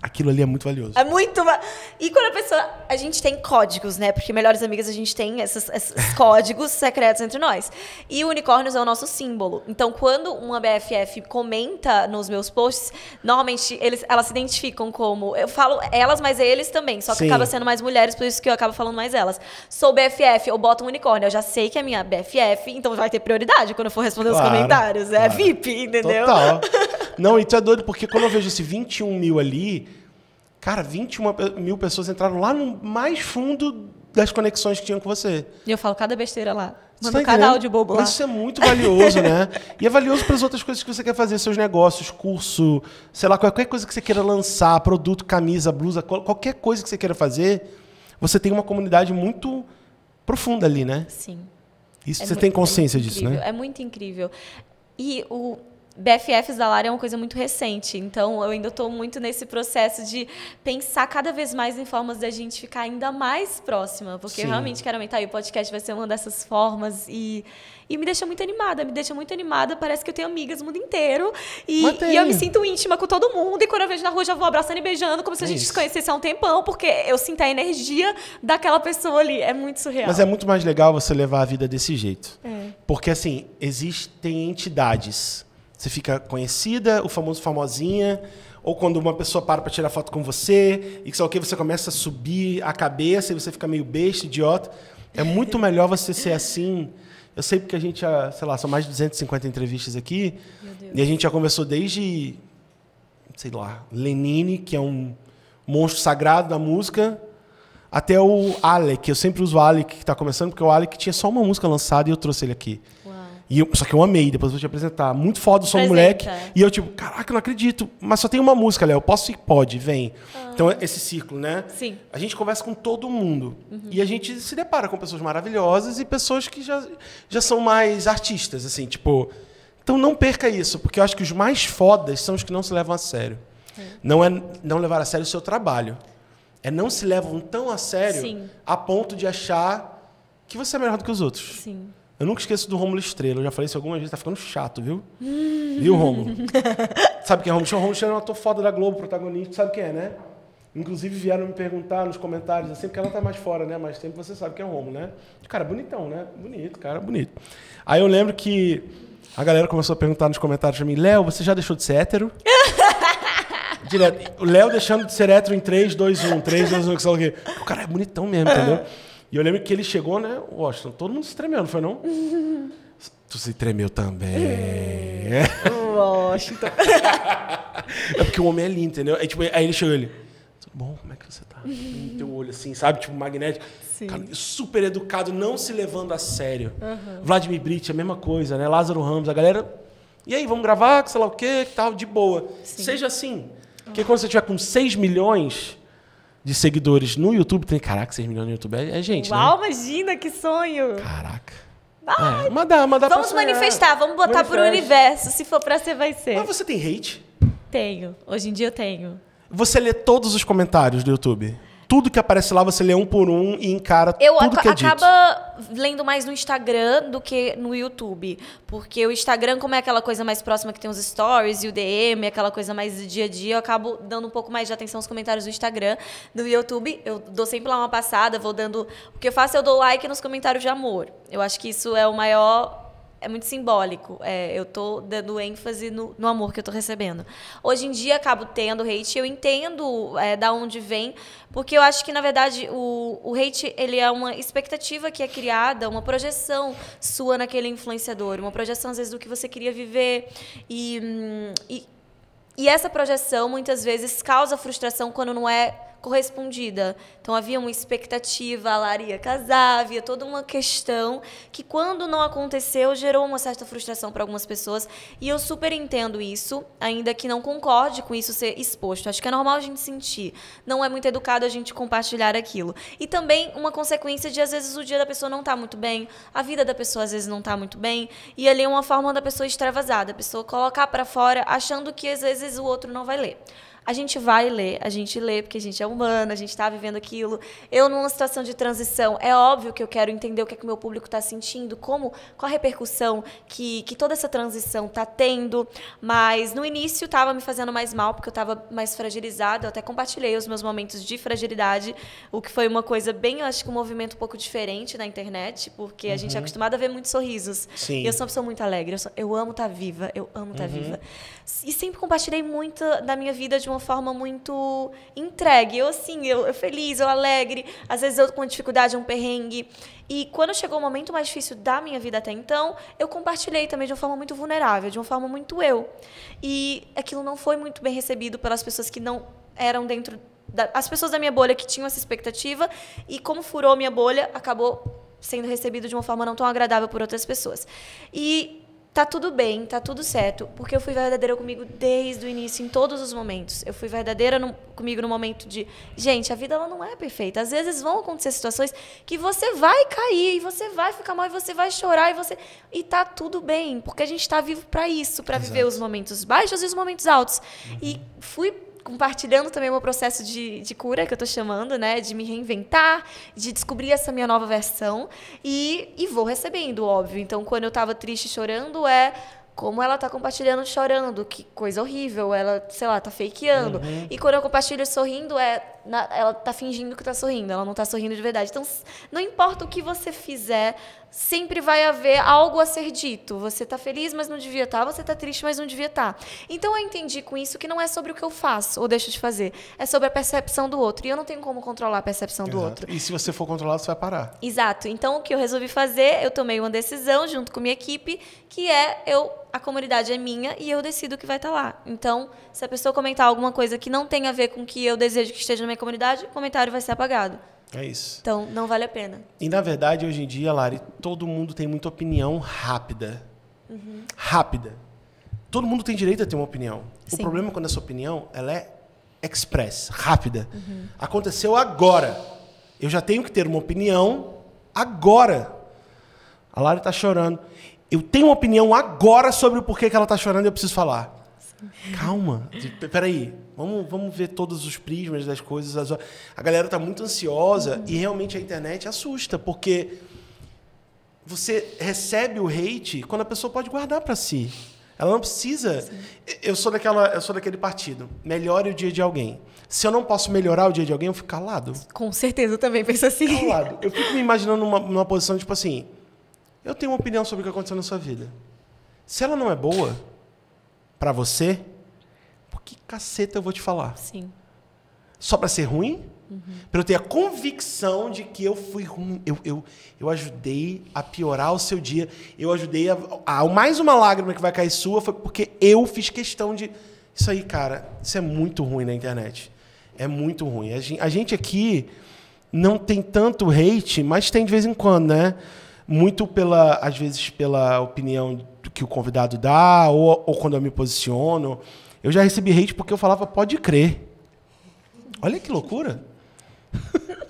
Aquilo ali é muito valioso. É muito. Va e quando a pessoa. A gente tem códigos, né? Porque melhores amigas a gente tem esses, esses códigos secretos entre nós. E o unicórnios é o nosso símbolo. Então, quando uma BFF comenta nos meus posts, normalmente eles, elas se identificam como. Eu falo elas, mas eles também. Só que Sim. acaba sendo mais mulheres, por isso que eu acabo falando mais elas. Sou BFF, eu boto um unicórnio. Eu já sei que é minha BFF, então vai ter prioridade quando eu for responder claro, os comentários. É VIP, entendeu? Total. Não, e tu é doido, porque quando eu vejo esse 21 mil ali. Cara, 21 mil pessoas entraram lá no mais fundo das conexões que tinham com você. E eu falo cada besteira lá. Mando tá cada de bobo lá. isso é muito valioso, né? e é valioso para as outras coisas que você quer fazer, seus negócios, curso, sei lá, qualquer coisa que você queira lançar, produto, camisa, blusa, qualquer coisa que você queira fazer, você tem uma comunidade muito profunda ali, né? Sim. Isso é você tem é consciência disso, né? É muito incrível. E o, BFFs da Lara é uma coisa muito recente, então eu ainda estou muito nesse processo de pensar cada vez mais em formas da gente ficar ainda mais próxima, porque Sim. eu realmente quero aumentar e o podcast vai ser uma dessas formas e, e me deixa muito animada, me deixa muito animada, parece que eu tenho amigas o mundo inteiro e, e eu me sinto íntima com todo mundo e quando eu vejo na rua já vou abraçando e beijando como se a é gente se conhecesse há um tempão, porque eu sinto a energia daquela pessoa ali, é muito surreal. Mas é muito mais legal você levar a vida desse jeito, é. porque assim, existem entidades você fica conhecida, o famoso famosinha, ou quando uma pessoa para para tirar foto com você, e só que você começa a subir a cabeça e você fica meio besta, idiota. É muito melhor você ser assim. Eu sei porque a gente já, sei lá, são mais de 250 entrevistas aqui. E a gente já conversou desde, sei lá, Lenine, que é um monstro sagrado da música, até o Alec. Eu sempre uso o Alec que está começando, porque o Alec tinha só uma música lançada e eu trouxe ele aqui. E eu, só que eu amei, depois eu vou te apresentar. Muito foda, sou um moleque. E eu, tipo, caraca, não acredito. Mas só tem uma música, Léo. Posso e Pode, vem. Ah. Então, esse ciclo, né? Sim. A gente conversa com todo mundo. Uhum. E a gente se depara com pessoas maravilhosas e pessoas que já, já são mais artistas, assim, tipo. Então não perca isso, porque eu acho que os mais fodas são os que não se levam a sério. Não é não levar a sério o seu trabalho. É não se levam tão a sério Sim. a ponto de achar que você é melhor do que os outros. Sim. Eu nunca esqueço do Romulo Estrela. Eu já falei isso algumas vezes, tá ficando chato, viu? Viu, Romulo? sabe quem é Romulo Estrela? Romulo Estrela é um ator foda da Globo, protagonista, sabe quem é, né? Inclusive vieram me perguntar nos comentários, assim, porque ela tá mais fora, né? Mais tempo você sabe quem é o Rômulo, né? Cara, bonitão, né? Bonito, cara, bonito. Aí eu lembro que a galera começou a perguntar nos comentários pra mim, Léo, você já deixou de ser hétero? Direto. O Léo deixando de ser hétero em 3, 2, 1, 3, 2, 1, que sei o quê. O cara é bonitão mesmo, entendeu? É. E eu lembro que ele chegou, né, Washington, todo mundo se tremendo, foi não? tu se tremeu também. Washington. É. é porque o homem é lindo, entendeu? Aí, é tipo, aí ele chegou ele. Tudo bom, como é que você tá? Uhum. teu olho assim, sabe? Tipo, magnético. Cara, super educado, não se levando a sério. Uhum. Vladimir Brit, a mesma coisa, né? Lázaro Ramos, a galera. E aí, vamos gravar, sei lá o quê, que tal, de boa. Sim. Seja assim. Porque quando você tiver com 6 milhões, de seguidores no YouTube. Tem, caraca, 6 milhões no YouTube é, é gente, né? Uau, né? imagina, que sonho! Caraca. Ai, é, mas dá, mas dá vamos manifestar, é, vamos botar Manifeste. pro universo. Se for pra ser, vai ser. Mas você tem hate? Tenho. Hoje em dia eu tenho. Você lê todos os comentários do YouTube? tudo que aparece lá, você lê um por um e encara eu tudo que é dito. acaba lendo mais no Instagram do que no YouTube. Porque o Instagram, como é aquela coisa mais próxima que tem os stories e o DM, é aquela coisa mais do dia a dia, eu acabo dando um pouco mais de atenção aos comentários do Instagram. No YouTube, eu dou sempre lá uma passada, vou dando. O que eu faço, eu dou like nos comentários de amor. Eu acho que isso é o maior é muito simbólico. É, eu tô dando ênfase no, no, amor que eu tô recebendo. Hoje em dia acabo tendo hate, eu entendo é, da onde vem, porque eu acho que, na verdade, o, o hate ele é uma expectativa que é criada, uma projeção sua naquele influenciador, uma projeção, às vezes, do que você queria viver. E, hum, e, e essa projeção, muitas vezes, causa frustração quando não é correspondida. Então havia uma expectativa, a Lara ia casar, havia toda uma questão que quando não aconteceu gerou uma certa frustração para algumas pessoas e eu super entendo isso, ainda que não concorde com isso ser exposto. Acho que é normal a gente sentir. Não é muito educado a gente compartilhar aquilo. E também uma consequência de às vezes o dia da pessoa não estar tá muito bem, a vida da pessoa às vezes não tá muito bem e ali é uma forma da pessoa extravasada, a pessoa colocar para fora achando que às vezes o outro não vai ler a gente vai ler, a gente lê porque a gente é humana, a gente está vivendo aquilo. Eu numa situação de transição, é óbvio que eu quero entender o que é que o meu público está sentindo, como qual a repercussão que, que toda essa transição está tendo. Mas no início estava me fazendo mais mal porque eu estava mais fragilizada. Eu até compartilhei os meus momentos de fragilidade, o que foi uma coisa bem, eu acho que um movimento um pouco diferente na internet, porque uhum. a gente é uhum. acostumado a ver muitos sorrisos. Sim. E eu sou uma pessoa muito alegre. Eu, sou, eu amo estar tá viva. Eu amo estar tá uhum. viva. E sempre compartilhei muito da minha vida de uma forma muito entregue. Eu, assim, eu, eu feliz, eu alegre. Às vezes eu com dificuldade, um perrengue. E quando chegou o momento mais difícil da minha vida até então, eu compartilhei também de uma forma muito vulnerável, de uma forma muito eu. E aquilo não foi muito bem recebido pelas pessoas que não eram dentro da, as pessoas da minha bolha que tinham essa expectativa e como furou minha bolha, acabou sendo recebido de uma forma não tão agradável por outras pessoas. E tá tudo bem, tá tudo certo, porque eu fui verdadeira comigo desde o início, em todos os momentos. Eu fui verdadeira no, comigo no momento de, gente, a vida ela não é perfeita. Às vezes vão acontecer situações que você vai cair, e você vai ficar mal, e você vai chorar, e você e tá tudo bem, porque a gente tá vivo para isso, para viver os momentos baixos e os momentos altos. Uhum. E fui compartilhando também o meu processo de, de cura, que eu estou chamando, né? De me reinventar, de descobrir essa minha nova versão. E, e vou recebendo, óbvio. Então, quando eu estava triste chorando, é como ela tá compartilhando chorando, que coisa horrível, ela, sei lá, tá fakeando. Uhum. E quando eu compartilho sorrindo, é na, ela tá fingindo que tá sorrindo, ela não tá sorrindo de verdade. Então, não importa o que você fizer, sempre vai haver algo a ser dito. Você tá feliz, mas não devia estar. Tá. Você tá triste, mas não devia estar. Tá. Então, eu entendi com isso que não é sobre o que eu faço ou deixo de fazer, é sobre a percepção do outro. E eu não tenho como controlar a percepção Exato. do outro. E se você for controlado, você vai parar. Exato. Então, o que eu resolvi fazer, eu tomei uma decisão junto com minha equipe, que é eu a comunidade é minha e eu decido o que vai estar tá lá. Então, se a pessoa comentar alguma coisa que não tem a ver com o que eu desejo que esteja no minha comunidade, o comentário vai ser apagado. É isso. Então, não vale a pena. E, na verdade, hoje em dia, Lari, todo mundo tem muita opinião rápida. Uhum. Rápida. Todo mundo tem direito a ter uma opinião. Sim. O problema é quando essa opinião ela é express, rápida. Uhum. Aconteceu agora. Eu já tenho que ter uma opinião agora. A Lari está chorando. Eu tenho uma opinião agora sobre o porquê que ela está chorando e eu preciso falar. Calma, peraí, vamos, vamos ver todos os prismas das coisas. A galera tá muito ansiosa uhum. e realmente a internet assusta, porque você recebe o hate quando a pessoa pode guardar para si. Ela não precisa. Eu sou daquela, eu sou daquele partido. Melhore o dia de alguém. Se eu não posso melhorar o dia de alguém, eu fico calado. Com certeza eu também penso assim. Calado. Eu fico me imaginando numa, numa posição tipo assim: eu tenho uma opinião sobre o que aconteceu na sua vida. Se ela não é boa, para você, por que caceta eu vou te falar? Sim. Só para ser ruim? Uhum. Para eu ter a convicção de que eu fui ruim, eu, eu, eu ajudei a piorar o seu dia, eu ajudei a, a, Mais uma lágrima que vai cair sua foi porque eu fiz questão de. Isso aí, cara, isso é muito ruim na internet. É muito ruim. A gente, a gente aqui não tem tanto hate, mas tem de vez em quando, né? Muito pela, às vezes, pela opinião que o convidado dá, ou, ou quando eu me posiciono. Eu já recebi hate porque eu falava pode crer. Olha que loucura.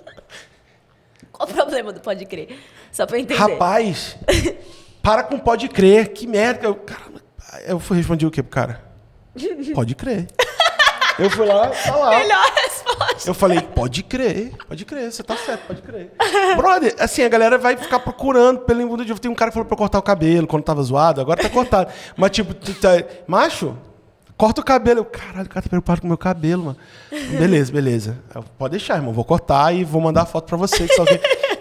Qual o problema do pode crer? Só pra entender. Rapaz, para com pode crer, que merda. Eu, cara, eu respondi o quê pro cara? Pode crer. Eu fui lá, tá lá. Melhor resposta. Eu falei, pode crer, pode crer, você tá certo, pode crer. Brother, assim, a galera vai ficar procurando pelo mundo de. Tem um cara que falou pra cortar o cabelo quando tava zoado, agora tá cortado. Mas, tipo, tá, macho, corta o cabelo. Eu, caralho, o cara tá preocupado com o meu cabelo, mano. Beleza, beleza. Eu, pode deixar, irmão. Vou cortar e vou mandar a foto pra você. Que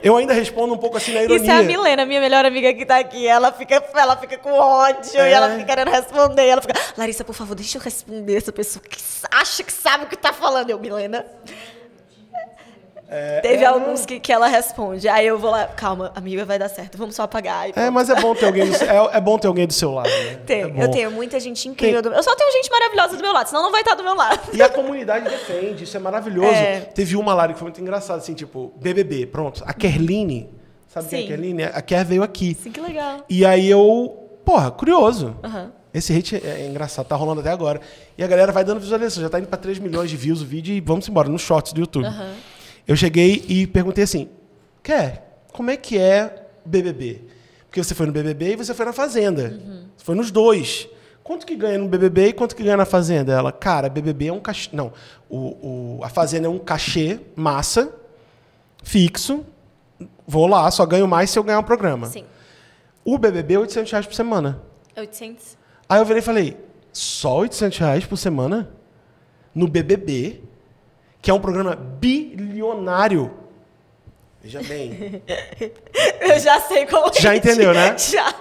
eu ainda respondo um pouco assim na ironia. Isso é a Milena, minha melhor amiga que está aqui. Ela fica, ela fica com ódio é. e ela é. fica querendo responder. Ela fica, Larissa, por favor, deixa eu responder essa pessoa que acha que sabe o que está falando. Eu, Milena. É, Teve é, alguns é. que, que ela responde. Aí eu vou lá, calma, amiga, vai dar certo, vamos só apagar. É, mas é bom ter alguém do, é, é bom ter alguém do seu lado. Né? Tem, é eu tenho muita gente incrível. Tem. Do, eu só tenho gente maravilhosa do meu lado, senão não vai estar do meu lado. E a comunidade defende, isso é maravilhoso. É. Teve uma, lá que foi muito engraçada, assim, tipo, BBB, pronto. A Kerline, sabe Sim. quem é a Kerline? A Ker veio aqui. Sim, que legal. E aí eu, porra, curioso. Uhum. Esse hate é, engraçado, tá rolando até agora. E a galera vai dando visualização, já tá indo pra 3 milhões de views o vídeo e vamos embora, nos shorts do YouTube. Uhum. Eu cheguei e perguntei assim: Quer, como é que é BBB? Porque você foi no BBB e você foi na Fazenda. Uhum. Você foi nos dois. Quanto que ganha no BBB e quanto que ganha na Fazenda? Ela, cara, BBB é um cachê. Não, o, o, a Fazenda é um cachê massa, fixo. Vou lá, só ganho mais se eu ganhar um programa. Sim. O BBB é 800 reais por semana. 800? Aí eu virei e falei: só 800 reais por semana? No BBB? que é um programa bilionário. Veja bem. Eu já sei como Já é entendeu, né? Já.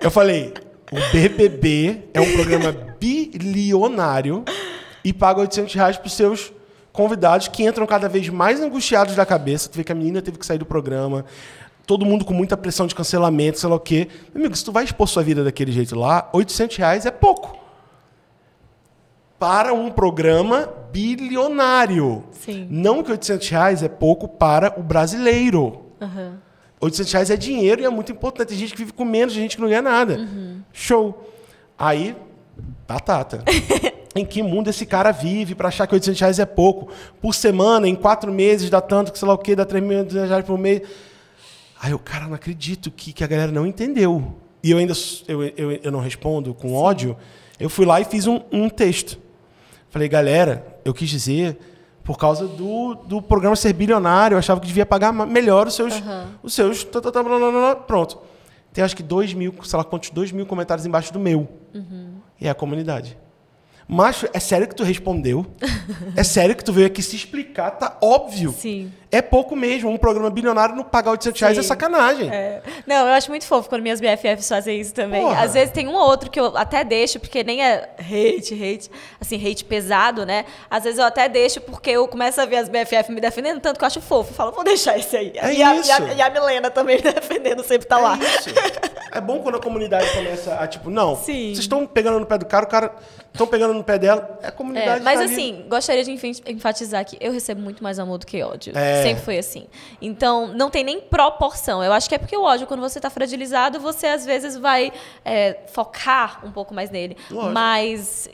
Eu falei, o BBB é um programa bilionário e paga 800 reais para os seus convidados que entram cada vez mais angustiados da cabeça. Tu vê que a menina teve que sair do programa, todo mundo com muita pressão de cancelamento, sei lá o quê. Meu amigo, se tu vai expor sua vida daquele jeito lá, 800 reais é pouco para um programa bilionário. Sim. Não que 800 reais é pouco para o brasileiro. Uhum. 800 reais é dinheiro e é muito importante. Tem gente que vive com menos, tem gente que não ganha nada. Uhum. Show. Aí, batata. em que mundo esse cara vive para achar que 800 reais é pouco? Por semana, em quatro meses, dá tanto que sei lá o quê, dá mil reais por mês. Aí o cara, não acredito que, que a galera não entendeu. E eu ainda eu, eu, eu não respondo com ódio. Eu fui lá e fiz um, um texto. Falei, galera, eu quis dizer por causa do, do programa ser bilionário, eu achava que devia pagar melhor os seus. Uhum. Os seus tá, tá, tá, blá, blá, blá, pronto. Tem acho que dois mil, sei lá quantos, dois mil comentários embaixo do meu. Uhum. E é a comunidade. Macho, é sério que tu respondeu? É sério que tu veio aqui se explicar? Tá óbvio. Sim. É pouco mesmo. Um programa bilionário não pagar 800 reais é sacanagem. É. Não, eu acho muito fofo quando minhas BFFs fazem isso também. Porra. Às vezes tem um ou outro que eu até deixo, porque nem é hate, hate, assim, hate pesado, né? Às vezes eu até deixo porque eu começo a ver as BFF me defendendo, tanto que eu acho fofo. Eu falo, vou deixar esse aí. É e, a, e, a, e, a, Milena também me defendendo sempre tá é lá. Isso. É bom quando a comunidade começa a, tipo, não, Sim. vocês estão pegando no pé do cara, o cara estão pegando no pé dela. É a é, comunidade. É, mas tá assim, ali. gostaria de enfatizar que eu recebo muito mais amor do que ódio. É. Sempre foi assim. Então, não tem nem proporção. Eu acho que é porque o ódio, quando você está fragilizado, você às vezes vai é, focar um pouco mais nele. Lógico. Mas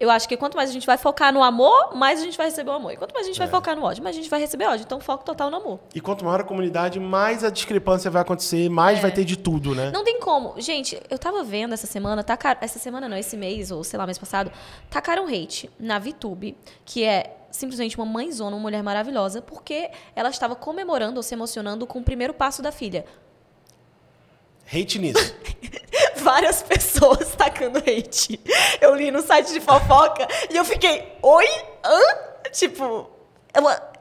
eu acho que quanto mais a gente vai focar no amor, mais a gente vai receber o amor. E quanto mais a gente é. vai focar no ódio, mais a gente vai receber ódio. Então, foco total no amor. E quanto maior a comunidade, mais a discrepância vai acontecer, mais é. vai ter de tudo, né? Não tem como. Gente, eu tava vendo essa semana, tá essa semana não, esse mês, ou sei lá, mês passado, tacaram hate na VTube, que é simplesmente uma mãezona, uma mulher maravilhosa, porque ela estava comemorando ou se emocionando com o primeiro passo da filha. Hate nisso. Várias pessoas tacando hate. Eu li no site de fofoca e eu fiquei, oi? Hã? Tipo,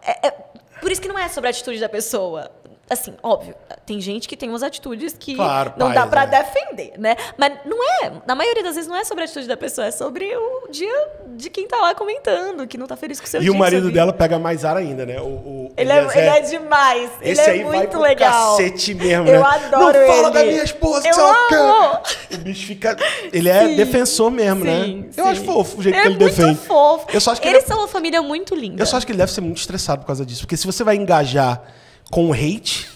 é, é, por isso que não é sobre a atitude da pessoa assim, óbvio, tem gente que tem umas atitudes que claro, não dá para é. defender, né? Mas não é, na maioria das vezes não é sobre a atitude da pessoa, é sobre o dia de quem tá lá comentando, que não tá feliz com o seu e dia. E o marido sobre... dela pega mais ar ainda, né? O, o ele, é, ele é, demais. Esse ele é aí muito vai pro legal. cacete mesmo, né? Eu adoro não ele. fala da minha esposa, eu amo. O bicho fica, ele é sim, defensor mesmo, né? sim, né? Eu acho fofo o jeito ele que é ele defende. muito fofo. Eu só acho que Eles ele... É são uma família muito linda. Eu só acho que ele deve ser muito estressado por causa disso, porque se você vai engajar com hate.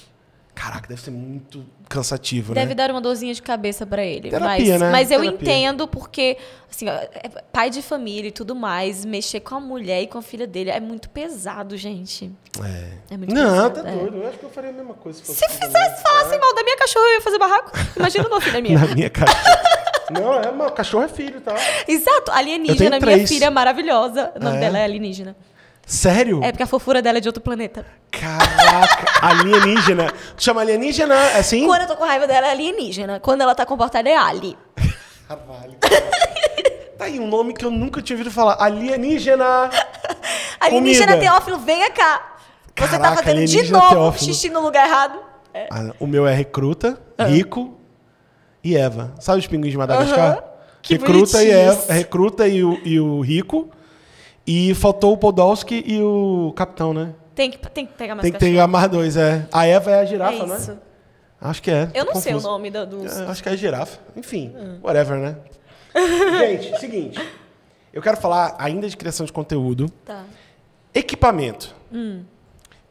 Caraca, deve ser muito cansativo, deve né? Deve dar uma dorzinha de cabeça para ele. Terapia, mas, né? mas eu Terapia. entendo porque, assim, é, pai de família e tudo mais, mexer com a mulher e com a filha dele é muito pesado, gente. É. É muito Não, pesado, tá é. doido. Eu acho que eu faria a mesma coisa. Se, se fizesse, falasse é. mal da minha cachorra, eu ia fazer barraco. Imagina filho filha é minha. Na minha cachorra. Não, é, meu cachorro é filho, tá? Exato, alienígena, minha filha maravilhosa. O nome é. dela é alienígena. Sério? É porque a fofura dela é de outro planeta. Caraca, alienígena. Tu chama alienígena é assim? Quando eu tô com raiva dela é alienígena. Quando ela tá comportada é Ali. Caralho. tá aí um nome que eu nunca tinha ouvido falar. Alienígena. alienígena Comida. Teófilo, venha cá. Você tava tá fazendo de novo teófilo. xixi no lugar errado. É. Ah, o meu é recruta, ah. rico uhum. e Eva. Sabe os pinguins de Madagascar? Uhum. Que recruta e Eva, recruta e o, e o rico e faltou o Podolski e o capitão, né? Tem que, tem que pegar mais Tem que cachorro. pegar mais dois, é. A Eva é a girafa, é né? isso. Acho que é. Eu não Confuso. sei o nome do, dos. É, acho que é girafa. Enfim, hum. whatever, né? Gente, seguinte. Eu quero falar ainda de criação de conteúdo. Tá. Equipamento. Hum.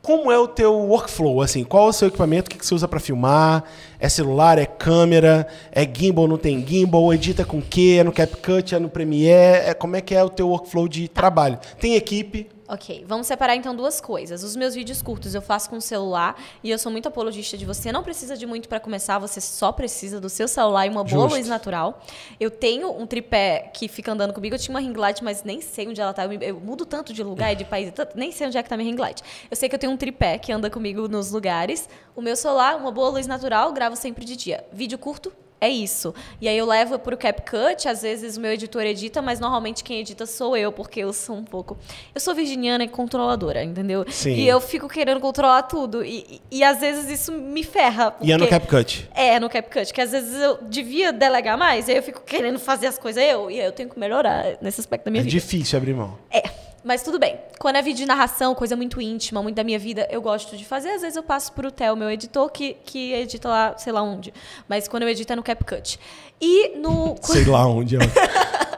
Como é o teu workflow? Assim, qual é o seu equipamento? O que, que você usa para filmar? É celular? É câmera? É gimbal? Não tem gimbal? Edita com o quê? É no CapCut? É no Premiere? É, como é que é o teu workflow de trabalho? Tem equipe? Ok, vamos separar então duas coisas. Os meus vídeos curtos eu faço com o celular e eu sou muito apologista de você não precisa de muito para começar, você só precisa do seu celular e uma boa Justo. luz natural. Eu tenho um tripé que fica andando comigo, eu tinha uma ring light, mas nem sei onde ela tá. Eu, me, eu mudo tanto de lugar e de país, tanto, nem sei onde é que tá minha ring light. Eu sei que eu tenho um tripé que anda comigo nos lugares, o meu celular, uma boa luz natural, gravo sempre de dia. Vídeo curto, é isso. E aí eu levo para o CapCut, às vezes o meu editor edita, mas normalmente quem edita sou eu, porque eu sou um pouco. Eu sou virginiana e controladora, entendeu? Sim. E eu fico querendo controlar tudo. E, e, e às vezes isso me ferra. Porque... E é no CapCut? É, no CapCut, que às vezes eu devia delegar mais, e aí eu fico querendo fazer as coisas eu, e aí eu tenho que melhorar nesse aspecto da minha é vida. É difícil abrir mão. É. Mas tudo bem. Quando é vídeo de narração, coisa muito íntima, muito da minha vida, eu gosto de fazer. Às vezes eu passo pro Theo, meu editor, que, que edita lá, sei lá onde. Mas quando eu edito é no CapCut. E no. Sei lá onde, é.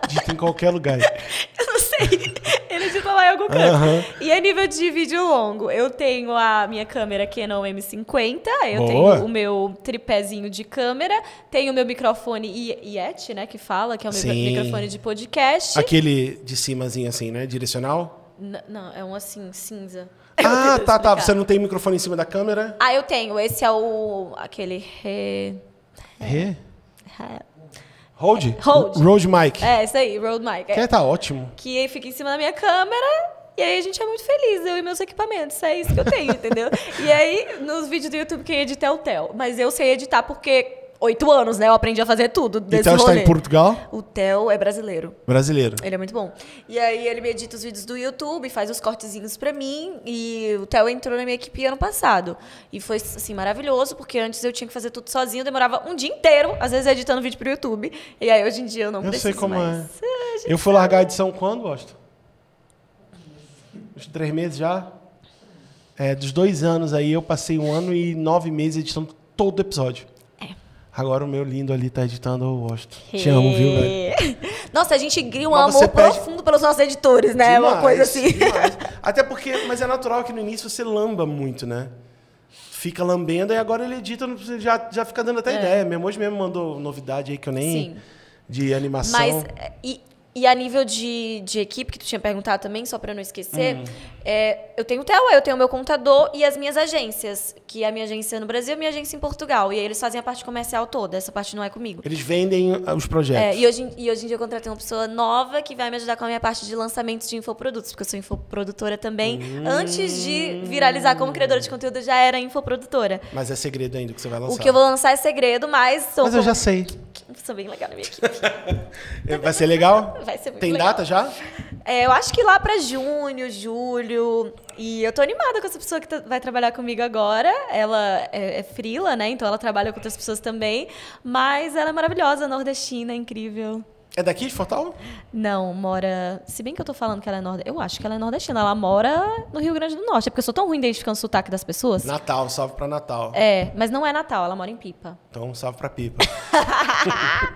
edita em qualquer lugar. eu não sei canto. E a é nível de vídeo longo, eu tenho a minha câmera Canon M50, eu Boa. tenho o meu tripézinho de câmera, tenho o meu microfone iEt né, que fala, que é o meu Sim. microfone de podcast. Aquele de cimazinho assim, né, direcional? N não, é um assim, cinza. Ah, tá, tá, explicar. tá. Você não tem microfone em cima da câmera? Ah, eu tenho. Esse é o. aquele. Re. Re? Re. É, Hold? Hold. Road Mic. É, isso aí, Road Mic. É. Que é, tá ótimo. Que fica em cima da minha câmera e aí a gente é muito feliz, eu e meus equipamentos. É isso que eu tenho, entendeu? E aí, nos vídeos do YouTube, quem edita é o Theo. Mas eu sei editar porque oito anos, né? Eu aprendi a fazer tudo. Desse o Theo está em Portugal? O Theo é brasileiro. Brasileiro. Ele é muito bom. E aí ele me edita os vídeos do YouTube, faz os cortezinhos para mim. E o Theo entrou na minha equipe ano passado. E foi, assim, maravilhoso, porque antes eu tinha que fazer tudo sozinho, demorava um dia inteiro, às vezes editando vídeo pro YouTube. E aí hoje em dia eu não eu preciso. Eu sei como é. mais. é. Ah, eu fui largar a edição quando, Boston? Uns três meses já? É, dos dois anos aí, eu passei um ano e nove meses editando todo episódio. Agora o meu lindo ali tá editando o Washington. Que... Te amo, viu, velho? Nossa, a gente cria um mas amor profundo pede... pelos nossos editores, né? Demais, Uma coisa assim. Demais. Até porque, mas é natural que no início você lamba muito, né? Fica lambendo e agora ele edita, já, já fica dando até é. ideia. Mesmo hoje mesmo mandou novidade aí que eu nem. Sim. De animação. Mas, é, e e a nível de, de equipe, que tu tinha perguntado também, só para não esquecer, hum. é, eu tenho o Theo, eu tenho o meu contador e as minhas agências, que é a minha agência no Brasil e a minha agência em Portugal. E aí eles fazem a parte comercial toda, essa parte não é comigo. Eles vendem ah, os projetos. É, e, hoje, e hoje em dia eu contratei uma pessoa nova que vai me ajudar com a minha parte de lançamentos de infoprodutos, porque eu sou infoprodutora também. Hum. Antes de viralizar como criadora de conteúdo, eu já era infoprodutora. Mas é segredo ainda que você vai lançar. O que eu vou lançar é segredo, mas... Sou mas eu já sei. Sou bem legal na minha equipe. vai ser legal? vai ser muito Tem legal. data já? É, eu acho que lá para junho, julho. E eu tô animada com essa pessoa que tá, vai trabalhar comigo agora. Ela é, é frila, né? Então ela trabalha com outras pessoas também. Mas ela é maravilhosa, nordestina, é incrível. É daqui de Fortaleza? Não, mora. Se bem que eu tô falando que ela é nordestina. Eu acho que ela é nordestina. Ela mora no Rio Grande do Norte. É porque eu sou tão ruim identificando o sotaque das pessoas. Natal, salve pra Natal. É, mas não é Natal, ela mora em Pipa. Então, salve pra Pipa.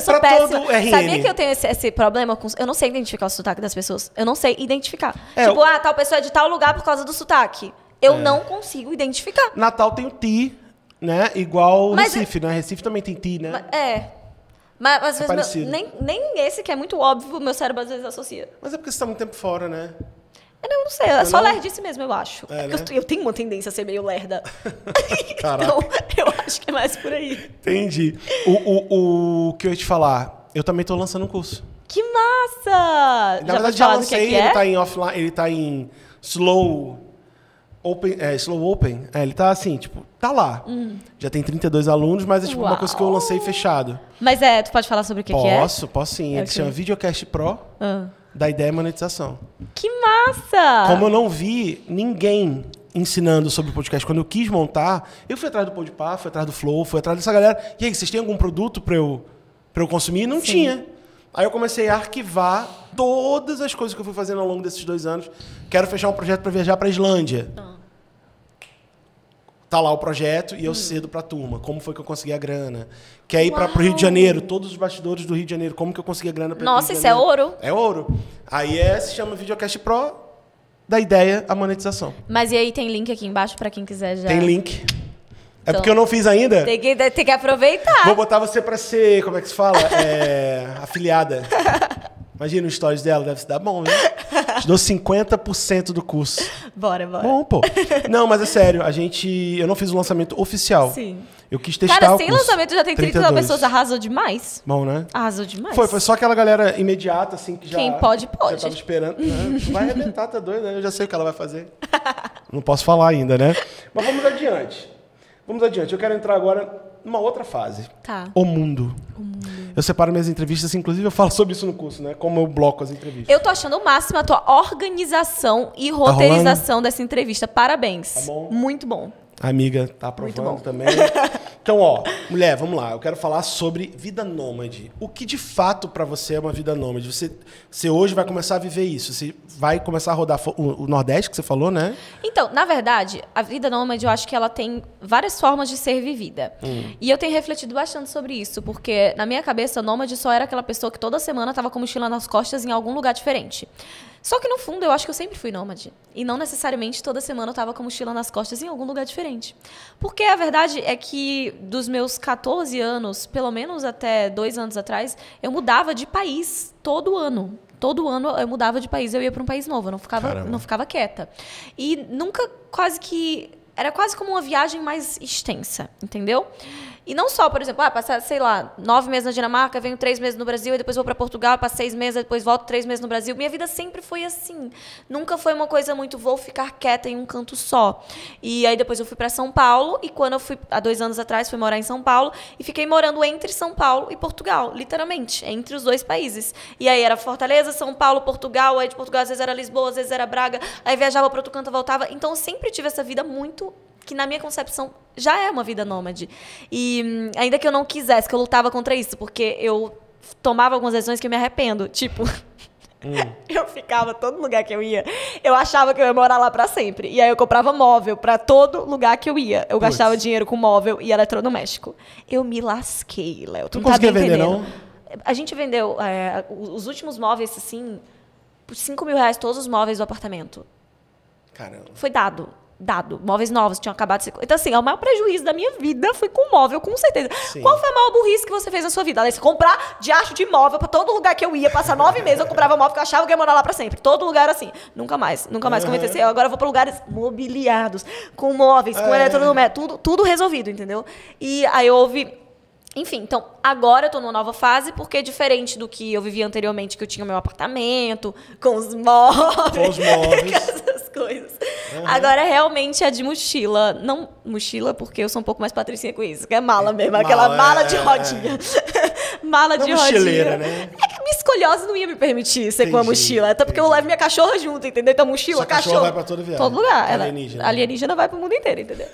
eu sou péssima. Sabia que eu tenho esse, esse, problema com. Eu não sei identificar o sotaque das pessoas. Eu não sei identificar. É, tipo, eu... ah, tal pessoa é de tal lugar por causa do sotaque. Eu é. não consigo identificar. Natal tem o ti, né? Igual Mas Recife, né? Recife também tem ti, né? É. Mas às é vezes meu, nem, nem esse que é muito óbvio, meu cérebro às vezes associa. Mas é porque você está muito tempo fora, né? Eu é, não sei, é, é só não... lerdice mesmo, eu acho. É, é né? eu, eu, tenho uma tendência a ser meio lerda. então, eu acho que é mais por aí. Entendi. O, o, o que eu ia te falar, eu também estou lançando um curso. Que massa! Na já verdade, já lancei, que é que ele está em offline, ele tá em slow open, é, slow open. É, ele tá assim, tipo, tá lá. Hum. Já tem 32 alunos, mas é tipo Uau. uma coisa que eu lancei fechado. Mas é, tu pode falar sobre o que, posso, que é? Posso, posso sim. É ele se chama Videocast Pro. Ah da ideia é monetização. Que massa! Como eu não vi ninguém ensinando sobre podcast, quando eu quis montar, eu fui atrás do Podpah, fui atrás do Flow, fui atrás dessa galera. E aí, vocês têm algum produto para eu, para eu consumir? Não Sim. tinha. Aí eu comecei a arquivar todas as coisas que eu fui fazendo ao longo desses dois anos. Quero fechar um projeto para viajar para a Islândia. Ah tá lá o projeto e eu hum. cedo para a turma. Como foi que eu consegui a grana? Quer ir para o Rio de Janeiro? Todos os bastidores do Rio de Janeiro. Como que eu consegui a grana? Pra Nossa, isso é ouro. É ouro. Aí é, se chama Videocast Pro, da ideia à monetização. Mas e aí tem link aqui embaixo para quem quiser já... Tem link. É então, porque eu não fiz ainda. Tem que, tem que aproveitar. Vou botar você para ser, como é que se fala? É, afiliada. Imagina os stories dela, deve se dar bom, né? Te dou 50% do curso. Bora, bora. Bom, pô. Não, mas é sério, a gente. Eu não fiz o lançamento oficial. Sim. Eu quis testar Cara, o sem curso. lançamento já tem 32. 32 pessoas, arrasou demais. Bom, né? Arrasou demais. Foi, foi só aquela galera imediata, assim, que já. Quem pode, pode. Já tava esperando. né? vai arrebentar, tá doido, né? Eu já sei o que ela vai fazer. não posso falar ainda, né? Mas vamos adiante. Vamos adiante. Eu quero entrar agora numa outra fase. Tá. O mundo. O mundo. Eu separo minhas entrevistas, inclusive eu falo sobre isso no curso, né? Como eu bloco as entrevistas. Eu tô achando o máximo a tua organização e tá roteirização tá dessa entrevista. Parabéns. Tá bom. Muito bom. amiga tá aprovando Muito bom. também. Então, ó, mulher, vamos lá. Eu quero falar sobre vida nômade. O que de fato para você é uma vida nômade? Você, você hoje vai começar a viver isso. Você vai começar a rodar o, o Nordeste que você falou, né? Então, na verdade, a vida nômade eu acho que ela tem várias formas de ser vivida. Hum. E eu tenho refletido bastante sobre isso, porque na minha cabeça, nômade só era aquela pessoa que toda semana estava com mochila nas costas em algum lugar diferente. Só que no fundo eu acho que eu sempre fui nômade. E não necessariamente toda semana eu estava com a mochila nas costas em algum lugar diferente. Porque a verdade é que dos meus 14 anos, pelo menos até dois anos atrás, eu mudava de país todo ano. Todo ano eu mudava de país, eu ia para um país novo, eu não ficava, Caramba. não ficava quieta. E nunca quase que. Era quase como uma viagem mais extensa, entendeu? Entendeu? E não só, por exemplo, ah, passar, sei lá, nove meses na Dinamarca, venho três meses no Brasil, e depois vou para Portugal, passo seis meses, depois volto três meses no Brasil. Minha vida sempre foi assim. Nunca foi uma coisa muito, vou ficar quieta em um canto só. E aí depois eu fui para São Paulo, e quando eu fui, há dois anos atrás, fui morar em São Paulo, e fiquei morando entre São Paulo e Portugal, literalmente, entre os dois países. E aí era Fortaleza, São Paulo, Portugal, aí de Portugal às vezes era Lisboa, às vezes era Braga, aí viajava para outro canto, voltava. Então eu sempre tive essa vida muito que na minha concepção já é uma vida nômade. E hum, ainda que eu não quisesse, que eu lutava contra isso, porque eu tomava algumas decisões que eu me arrependo, tipo Hum. Eu ficava todo lugar que eu ia. Eu achava que eu ia morar lá para sempre. E aí eu comprava móvel para todo lugar que eu ia. Eu Puts. gastava dinheiro com móvel e eletrodoméstico. Eu me lasquei, Léo. Tu não, tá conseguia tá vender, não? A gente vendeu é, os últimos móveis, assim, por 5 mil reais, todos os móveis do apartamento. Caramba. Foi dado dado. Móveis novos tinham acabado de ser. Então, assim, é o maior prejuízo da minha vida foi com móvel, com certeza. Sim. Qual foi a maior burrice que você fez na sua vida? Alex, comprar de acho de móvel pra todo lugar que eu ia, passar nove meses, eu comprava móvel que eu achava que ia morar lá pra sempre. Todo lugar assim. Nunca mais, nunca mais uhum. comecei. É Agora eu vou pra lugares mobiliados, com móveis, com é. eletrodoméstico, tudo, tudo resolvido, entendeu? E aí houve enfim, então agora eu tô numa nova fase, porque é diferente do que eu vivia anteriormente, que eu tinha o meu apartamento, com os móveis, com os móveis. essas coisas. Uhum. Agora realmente é de mochila. Não mochila, porque eu sou um pouco mais patricinha com isso, que é mala mesmo, mala, aquela mala é, de é. rodinha. É. mala não de é mochileira, rodinha. Né? É que minha não ia me permitir ser entendi, com a mochila. Até porque entendi. eu levo minha cachorra junto, entendeu? Então mochila, Sua cachorro. vai pra todo viagem. Todo né? lugar. Alienígena. Ela, alienígena vai pro mundo inteiro, entendeu?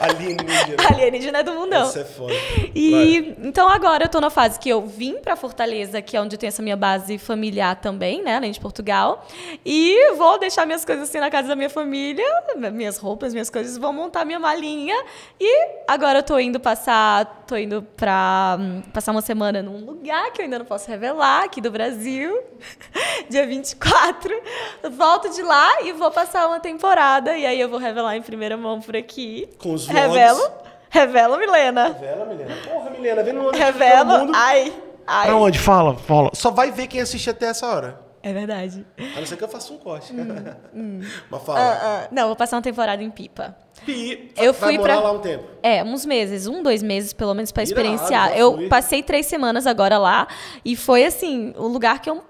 Alienígena. Alienígena é do mundão. Isso é foda. E então agora eu tô na fase que eu vim para Fortaleza, que é onde tem essa minha base familiar também, né, além de Portugal, e vou deixar minhas coisas assim na casa da minha família, minhas roupas, minhas coisas, vou montar minha malinha e agora eu tô indo passar, tô indo para hum, passar uma semana num lugar que eu ainda não posso revelar, aqui do Brasil, dia 24. Volto de lá e vou passar uma temporada e aí eu vou revelar em primeira mão por aqui. Com os do Revelo. Revela, Milena. Revela, Milena. Porra, Milena, vem no mundo Revela, todo mundo. ai, ai. Pra onde? Fala, fala. Só vai ver quem assiste até essa hora. É verdade. A não ser que eu faça um corte. Hum, hum. Mas fala. Ah, ah. não, vou passar uma temporada em Pipa. Pi... Eu vai fui morar pra... lá um tempo. É, uns meses, um, dois meses pelo menos pra Irado, experienciar. Eu fui. passei três semanas agora lá e foi assim, o lugar que eu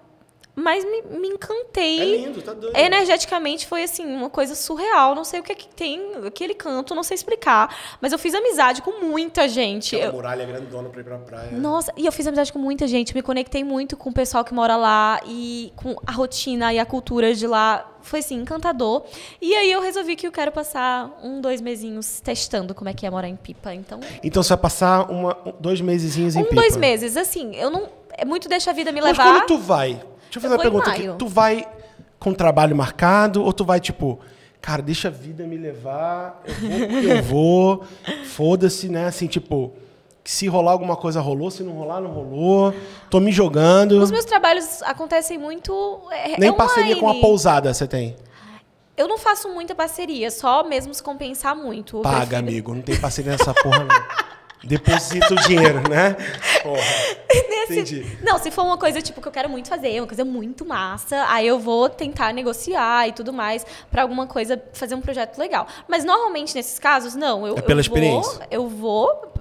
mas me, me encantei. É lindo, tá doido. Energeticamente foi assim, uma coisa surreal. Não sei o que, é que tem aquele canto, não sei explicar. Mas eu fiz amizade com muita gente. É a eu... muralha grandona pra ir pra praia. Nossa, e eu fiz amizade com muita gente. Me conectei muito com o pessoal que mora lá e com a rotina e a cultura de lá. Foi assim, encantador. E aí eu resolvi que eu quero passar um, dois mesinhos testando como é que é morar em Pipa. Então, então você vai passar uma, dois mesezinhos em um, Pipa? Um, dois meses. Assim, eu não. É muito deixa a vida me levar. Mas quando tu vai, Deixa eu fazer eu uma pergunta aqui. Tu vai com trabalho marcado ou tu vai tipo, cara, deixa a vida me levar, eu vou eu vou, foda-se, né? Assim, tipo, se rolar alguma coisa rolou, se não rolar, não rolou. Tô me jogando. Os meus trabalhos acontecem muito. É, é Nem é parceria com a pousada você tem. Eu não faço muita parceria, só mesmo se compensar muito. Paga, prefiro. amigo. Não tem parceria nessa porra, não. Deposita o dinheiro, né? Porra. Nesse... Entendi. Não, se for uma coisa tipo que eu quero muito fazer, uma coisa muito massa, aí eu vou tentar negociar e tudo mais para alguma coisa, fazer um projeto legal. Mas normalmente nesses casos, não. Eu, é pela eu experiência. Vou, eu vou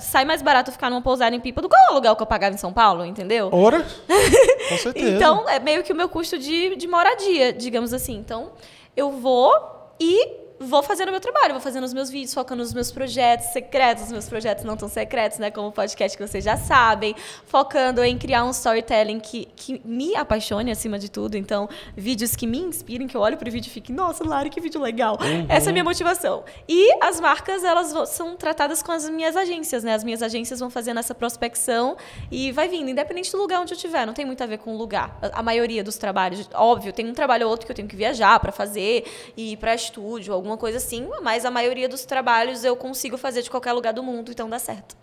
sai mais barato ficar numa pousada em Pipa do que o aluguel que eu pagava em São Paulo, entendeu? Ora! Com certeza. então, é meio que o meu custo de, de moradia, digamos assim. Então, eu vou e vou fazendo o meu trabalho, vou fazendo os meus vídeos, focando nos meus projetos secretos, os meus projetos não tão secretos, né? Como o podcast que vocês já sabem, focando em criar um storytelling que, que me apaixone acima de tudo. Então, vídeos que me inspirem, que eu olho pro vídeo e fique, nossa, Lari, que vídeo legal. Uhum. Essa é a minha motivação. E as marcas, elas são tratadas com as minhas agências, né? As minhas agências vão fazendo essa prospecção e vai vindo, independente do lugar onde eu estiver. Não tem muito a ver com o lugar. A, maioria dos trabalhos, óbvio, tem um trabalho ou outro que eu tenho que viajar para fazer, e ir para estúdio, algum alguma coisa assim, mas a maioria dos trabalhos eu consigo fazer de qualquer lugar do mundo, então dá certo.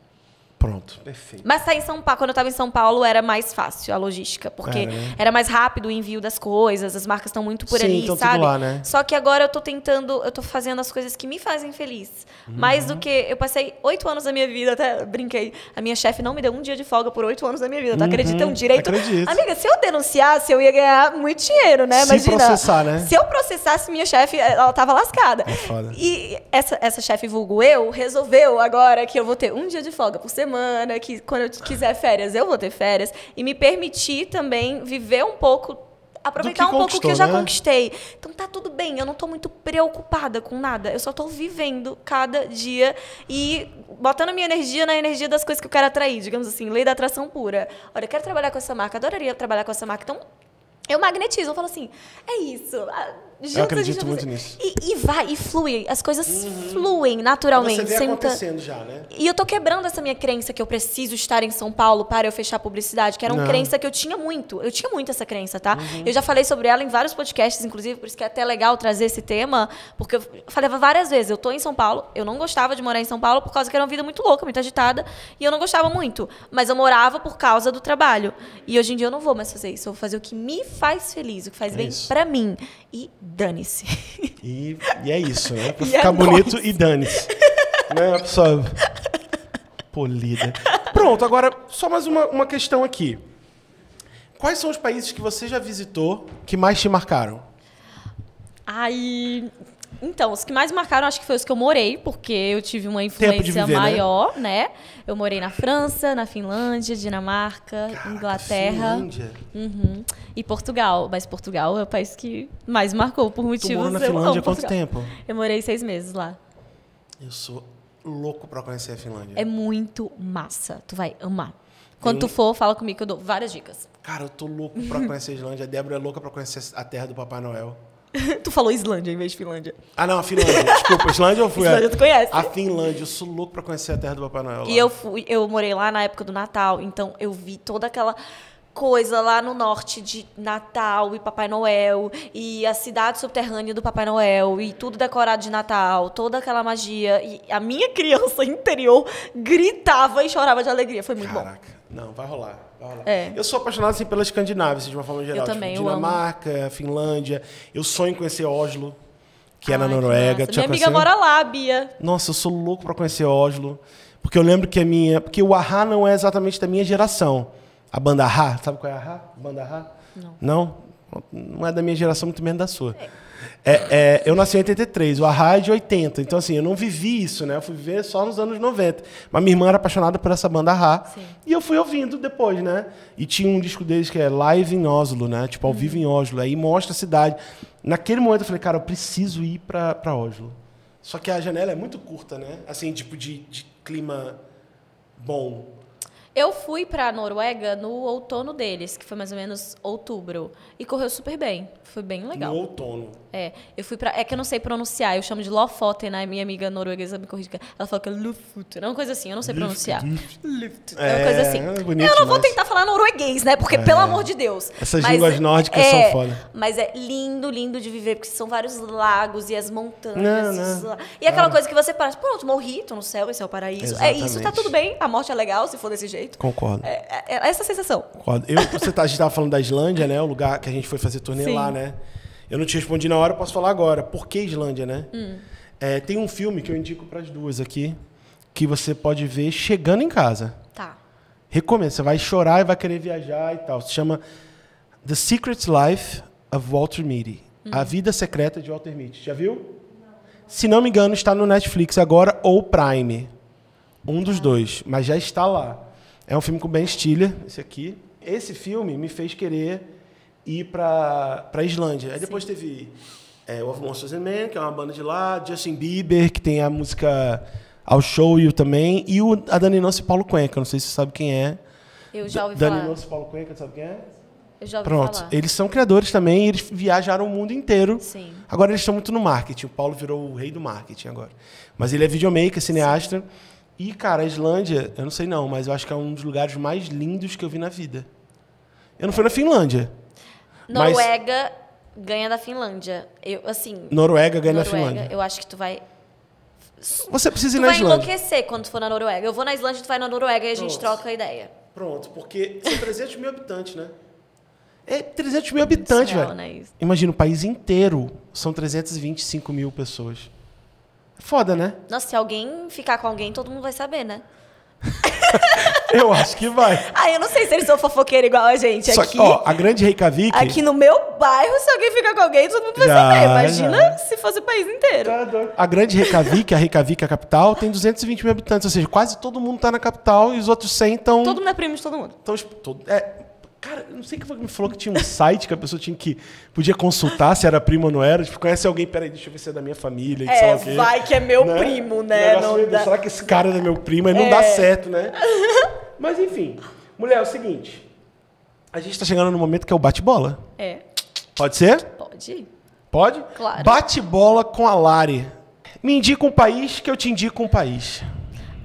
Pronto. Perfeito. Mas tá em São Paulo, quando eu estava em São Paulo, era mais fácil a logística, porque é, né? era mais rápido o envio das coisas, as marcas estão muito por Sim, ali, sabe? Tudo lá, né? Só que agora eu estou tentando, eu tô fazendo as coisas que me fazem feliz. Uhum. Mais do que. Eu passei oito anos da minha vida, até brinquei. A minha chefe não me deu um dia de folga por oito anos da minha vida. Tá uhum. Tu acredita um direito? Acredito. Amiga, se eu denunciasse, eu ia ganhar muito dinheiro, né? Imagina. Se processar, né? Se eu processasse minha chefe, eh, ela tava lascada. É foda. E essa, essa chefe vulgo eu resolveu agora que eu vou ter um dia de folga por semana semana, que quando eu quiser férias, eu vou ter férias. E me permitir também viver um pouco aproveitar um pouco o que eu já né? conquistei. Então tá tudo bem, eu não tô muito preocupada com nada. Eu só tô vivendo cada dia e botando minha energia na energia das coisas que eu quero atrair, digamos assim, lei da atração pura. Olha, eu quero trabalhar com essa marca, adoraria trabalhar com essa marca. Então eu magnetizo, eu falo assim: é isso Juntos, eu acredito juntos. muito nisso. E, e, vai, e flui. As coisas uhum. fluem naturalmente. Você vê acontecendo já, né? E eu tô quebrando essa minha crença que eu preciso estar em São Paulo para eu fechar publicidade, que era uma Não. crença que eu tinha muito. Eu tinha muito essa crença, tá? Uhum. Eu já falei sobre ela em vários podcasts, inclusive, por isso que é até legal trazer esse tema, porque eu falei várias vezes, eu tô em São Paulo, eu não gostava de morar em São Paulo por causa que era uma vida muito louca, muito agitada, e eu não gostava muito, mas eu morava por causa do trabalho. E hoje em dia eu não vou mais fazer isso, eu vou fazer o que me faz feliz, o que faz é bem para mim e dane-se. E, e, é isso, né? Pra e ficar é bonito nós. e dane-se. né, pessoal? Polida. Pronto, agora só mais uma, uma questão aqui. Quais são os países que você já visitou que mais te marcaram? Ai, então, os que mais marcaram, acho que foi os que eu morei, porque eu tive uma influência viver, né? maior, né? né? Eu morei na França, na Finlândia, Dinamarca, Caraca, Inglaterra. Finlândia. Uhum. E Portugal. Mas Portugal é o país que mais marcou por motivos. Tu morou na Finlândia há quanto Portugal. tempo? Eu morei seis meses lá. Eu sou louco pra conhecer a Finlândia. É muito massa. Tu vai amar. Quando tu for, fala comigo que eu dou várias dicas. Cara, eu tô louco pra conhecer a Islândia. A Débora é louca pra conhecer a terra do Papai Noel. tu falou Islândia em vez de Finlândia. Ah, não, a Finlândia. Desculpa, Islândia eu fui. É. Islândia tu conhece. A Finlândia, eu sou louco pra conhecer a terra do Papai Noel. Lá. E eu fui, eu morei lá na época do Natal, então eu vi toda aquela coisa lá no norte de Natal e Papai Noel e a cidade subterrânea do Papai Noel e tudo decorado de Natal, toda aquela magia e a minha criança interior gritava e chorava de alegria, foi muito Caraca. bom. Caraca, não, vai rolar. É. Eu sou apaixonado assim, pela Escandinávia, assim, de uma forma geral. Eu tipo, também, tipo, eu Dinamarca, amo. Finlândia. Eu sonho em conhecer Oslo, que Ai, é na Noruega. Minha amiga mora lá, Bia. Nossa, eu sou louco para conhecer Oslo. Porque eu lembro que a minha. Porque o Ahá não é exatamente da minha geração. A banda Ahá, sabe qual é a Ahá? Banda Ahá? Não. Não? Não é da minha geração, muito menos da sua. É. É, é, eu nasci em 83, o Arraia é de 80. Então, assim, eu não vivi isso, né? Eu fui ver só nos anos 90. Mas minha irmã era apaixonada por essa banda Arra. E eu fui ouvindo depois, né? E tinha um disco deles que é Live em Oslo, né? Tipo, ao uhum. vivo em Oslo. Aí mostra a cidade. Naquele momento eu falei, cara, eu preciso ir pra, pra Oslo. Só que a janela é muito curta, né? Assim, tipo, de, de clima bom. Eu fui para a Noruega no outono deles, que foi mais ou menos outubro, e correu super bem. Foi bem legal. No outono. É, eu fui para, é que eu não sei pronunciar, eu chamo de Lofoten, a né? minha amiga norueguesa me corrige, ela fala que é Lofoten, é uma coisa assim, eu não sei pronunciar. Lofoten. É uma é, coisa assim. É bonito, eu não vou tentar falar norueguês, né? Porque é. pelo amor de Deus. Essas mas, línguas é, nórdicas é, são foda. Mas é lindo, lindo de viver, porque são vários lagos e as montanhas. Não, não. E aquela ah. coisa que você para, pronto, morri, tô no céu, esse é o paraíso. Exatamente. É isso, tá tudo bem, a morte é legal se for desse jeito jeito. Concordo. É, é, é essa sensação. Concordo. Eu, você tá, a gente estava falando da Islândia, né? O lugar que a gente foi fazer turnê Sim. lá, né? Eu não te respondi na hora, posso falar agora. Por que Islândia, né? Hum. É, tem um filme que eu indico para as duas aqui, que você pode ver chegando em casa. Tá. Recomendo. Você vai chorar e vai querer viajar e tal. Se chama The Secret Life of Walter Mitty. Hum. A uhum. Vida Secreta de Walter Mitty. Já viu? Se não me engano, está no Netflix agora ou Prime. Um dos tá. dois, mas já está lá. É um filme com Ben Stiller, esse aqui. Esse filme me fez querer ir para a Islândia. Aí depois Sim. teve é, Of Monsters and Men, que é uma banda de lá, Justin Bieber, que tem a música ao Show You também, e o, a Dani Nossa e Paulo Cuenca, não sei se você sabe quem é. Eu já ouvi falar. Dani Nossa e Paulo Cuenca, sabe quem é? Eu já ouvi Pronto, falar. eles são criadores também, eles viajaram o mundo inteiro. Sim. Agora eles estão muito no marketing, o Paulo virou o rei do marketing agora. Mas ele é videomaker, cineasta. Sim. E, cara, a Islândia, eu não sei não, mas eu acho que é um dos lugares mais lindos que eu vi na vida. Eu não fui na Finlândia. Noruega mas... ganha da Finlândia. Eu, assim. Noruega ganha Noruega, da Finlândia. Eu acho que tu vai. Você precisa ir tu na Islândia. Tu vai enlouquecer quando tu for na Noruega. Eu vou na Islândia, tu vai na Noruega e a gente troca a ideia. Pronto, porque são 300 mil habitantes, né? É 300 mil habitantes, velho. Né, Imagina, o país inteiro são 325 mil pessoas. Foda, né? Nossa, se alguém ficar com alguém, todo mundo vai saber, né? eu acho que vai. Ah, eu não sei se eles são fofoqueiros igual a gente Só aqui. Ó, a grande Reykjavik... Aqui no meu bairro, se alguém ficar com alguém, todo mundo vai já, saber. Imagina já. se fosse o país inteiro. Tá a grande Reykjavik, a Reykjavik, a capital, tem 220 mil habitantes. Ou seja, quase todo mundo tá na capital e os outros 100 estão... Todo mundo é primo de todo mundo. Tão, todo, é, Cara, não sei que me falou que tinha um site que a pessoa tinha que. Podia consultar se era primo ou não era. Tipo, conhece alguém, peraí, deixa eu ver se é da minha família. É, vai que é meu né? primo, né? Não meio, dá... Será que esse cara é meu primo? Aí não é. dá certo, né? Mas enfim. Mulher, é o seguinte. A gente está chegando no momento que é o bate-bola. É. Pode ser? Pode. Pode? Claro. Bate-bola com a Lari. Me indica um país que eu te indico um país.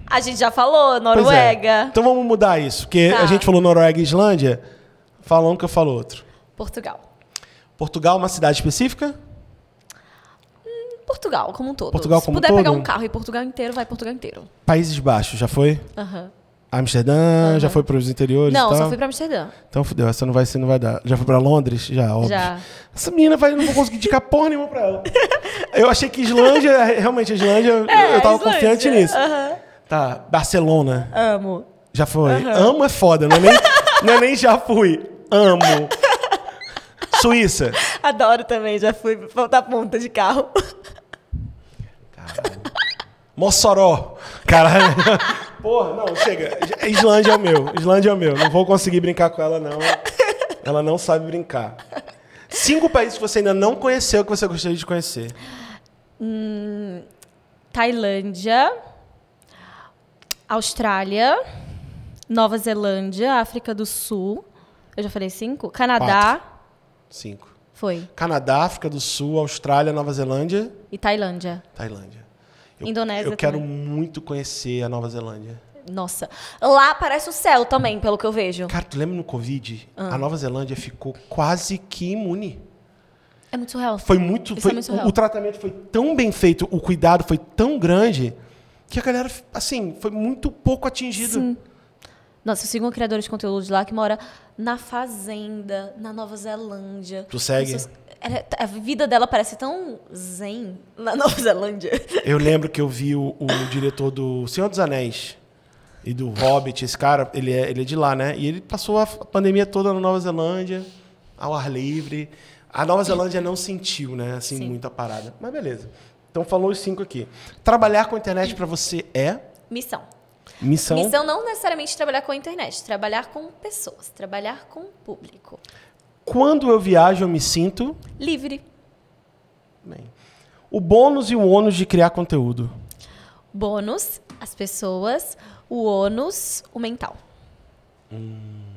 A gente já falou, é. Noruega. É. Então vamos mudar isso, porque tá. a gente falou Noruega e Islândia. Fala um que eu falo outro. Portugal. Portugal, é uma cidade específica? Hum, Portugal, como um todo. Portugal Se como puder todo? pegar um carro e Portugal inteiro, vai Portugal inteiro. Países Baixos, já foi? Aham. Uhum. Amsterdã, uhum. já foi para os interiores? Não, só fui para Amsterdã. Então fudeu, essa não vai ser, não vai dar. Já foi para Londres? Já, óbvio. Já. Essa menina vai, não vou conseguir indicar porra nenhuma para ela. Eu achei que Islândia, realmente, Islândia, é, eu estava confiante nisso. Uhum. Tá, Barcelona. Amo. Já foi. Amo é foda, não é nem, não é nem já fui. Amo. Suíça. Adoro também, já fui pra ponta de carro. Caralho. Mossoró. Caralho. Porra, não, chega. Islândia é o meu. Islândia é o meu. Não vou conseguir brincar com ela, não. Ela não sabe brincar. Cinco países que você ainda não conheceu que você gostaria de conhecer. Hum, Tailândia, Austrália, Nova Zelândia, África do Sul, eu já falei cinco? Canadá. Quatro. Cinco. Foi. Canadá, África do Sul, Austrália, Nova Zelândia. E Tailândia. Tailândia. Eu, Indonésia. Eu quero muito conhecer a Nova Zelândia. Nossa. Lá parece o céu também, pelo que eu vejo. Cara, tu lembra no Covid? Ah. A Nova Zelândia ficou quase que imune. É muito surreal. Foi muito. É foi, é muito surreal. O, o tratamento foi tão bem feito, o cuidado foi tão grande, que a galera, assim, foi muito pouco Sim. Nossa, eu sigo um criador de conteúdo de lá que mora na fazenda, na Nova Zelândia. Tu segue? Pessoas... A vida dela parece tão zen na Nova Zelândia. Eu lembro que eu vi o, o diretor do Senhor dos Anéis e do Hobbit, esse cara, ele é, ele é de lá, né? E ele passou a pandemia toda na Nova Zelândia, ao ar livre. A Nova Zelândia não sentiu, né? Assim, Sim. muita parada. Mas beleza. Então falou os cinco aqui. Trabalhar com a internet para você é? Missão. Missão? Missão não necessariamente trabalhar com a internet, trabalhar com pessoas, trabalhar com o público. Quando eu viajo, eu me sinto... Livre. Bem. O bônus e o ônus de criar conteúdo? Bônus, as pessoas. O ônus, o mental. Hum.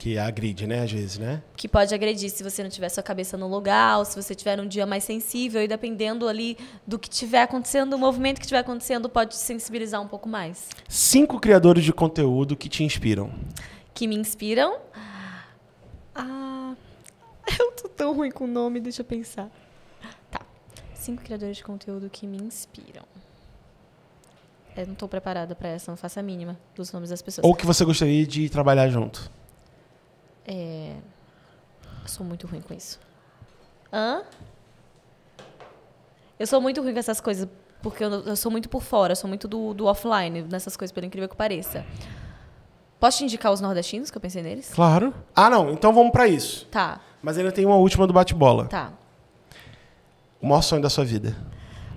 Que agride, né, às vezes, né? Que pode agredir se você não tiver sua cabeça no lugar, ou se você tiver um dia mais sensível, e dependendo ali do que tiver acontecendo, do movimento que estiver acontecendo, pode te sensibilizar um pouco mais. Cinco criadores de conteúdo que te inspiram. Que me inspiram? Ah. Eu tô tão ruim com o nome, deixa eu pensar. Tá. Cinco criadores de conteúdo que me inspiram. Eu não estou preparada para essa, não faço a mínima dos nomes das pessoas. Ou que você gostaria de trabalhar junto. É... Eu sou muito ruim com isso. Hã? Eu sou muito ruim com essas coisas, porque eu, eu sou muito por fora, eu sou muito do, do offline, nessas coisas, pelo incrível que pareça. Posso te indicar os nordestinos que eu pensei neles? Claro. Ah, não. Então vamos para isso. Tá. Mas ainda tem uma última do bate-bola. Tá. O maior sonho da sua vida?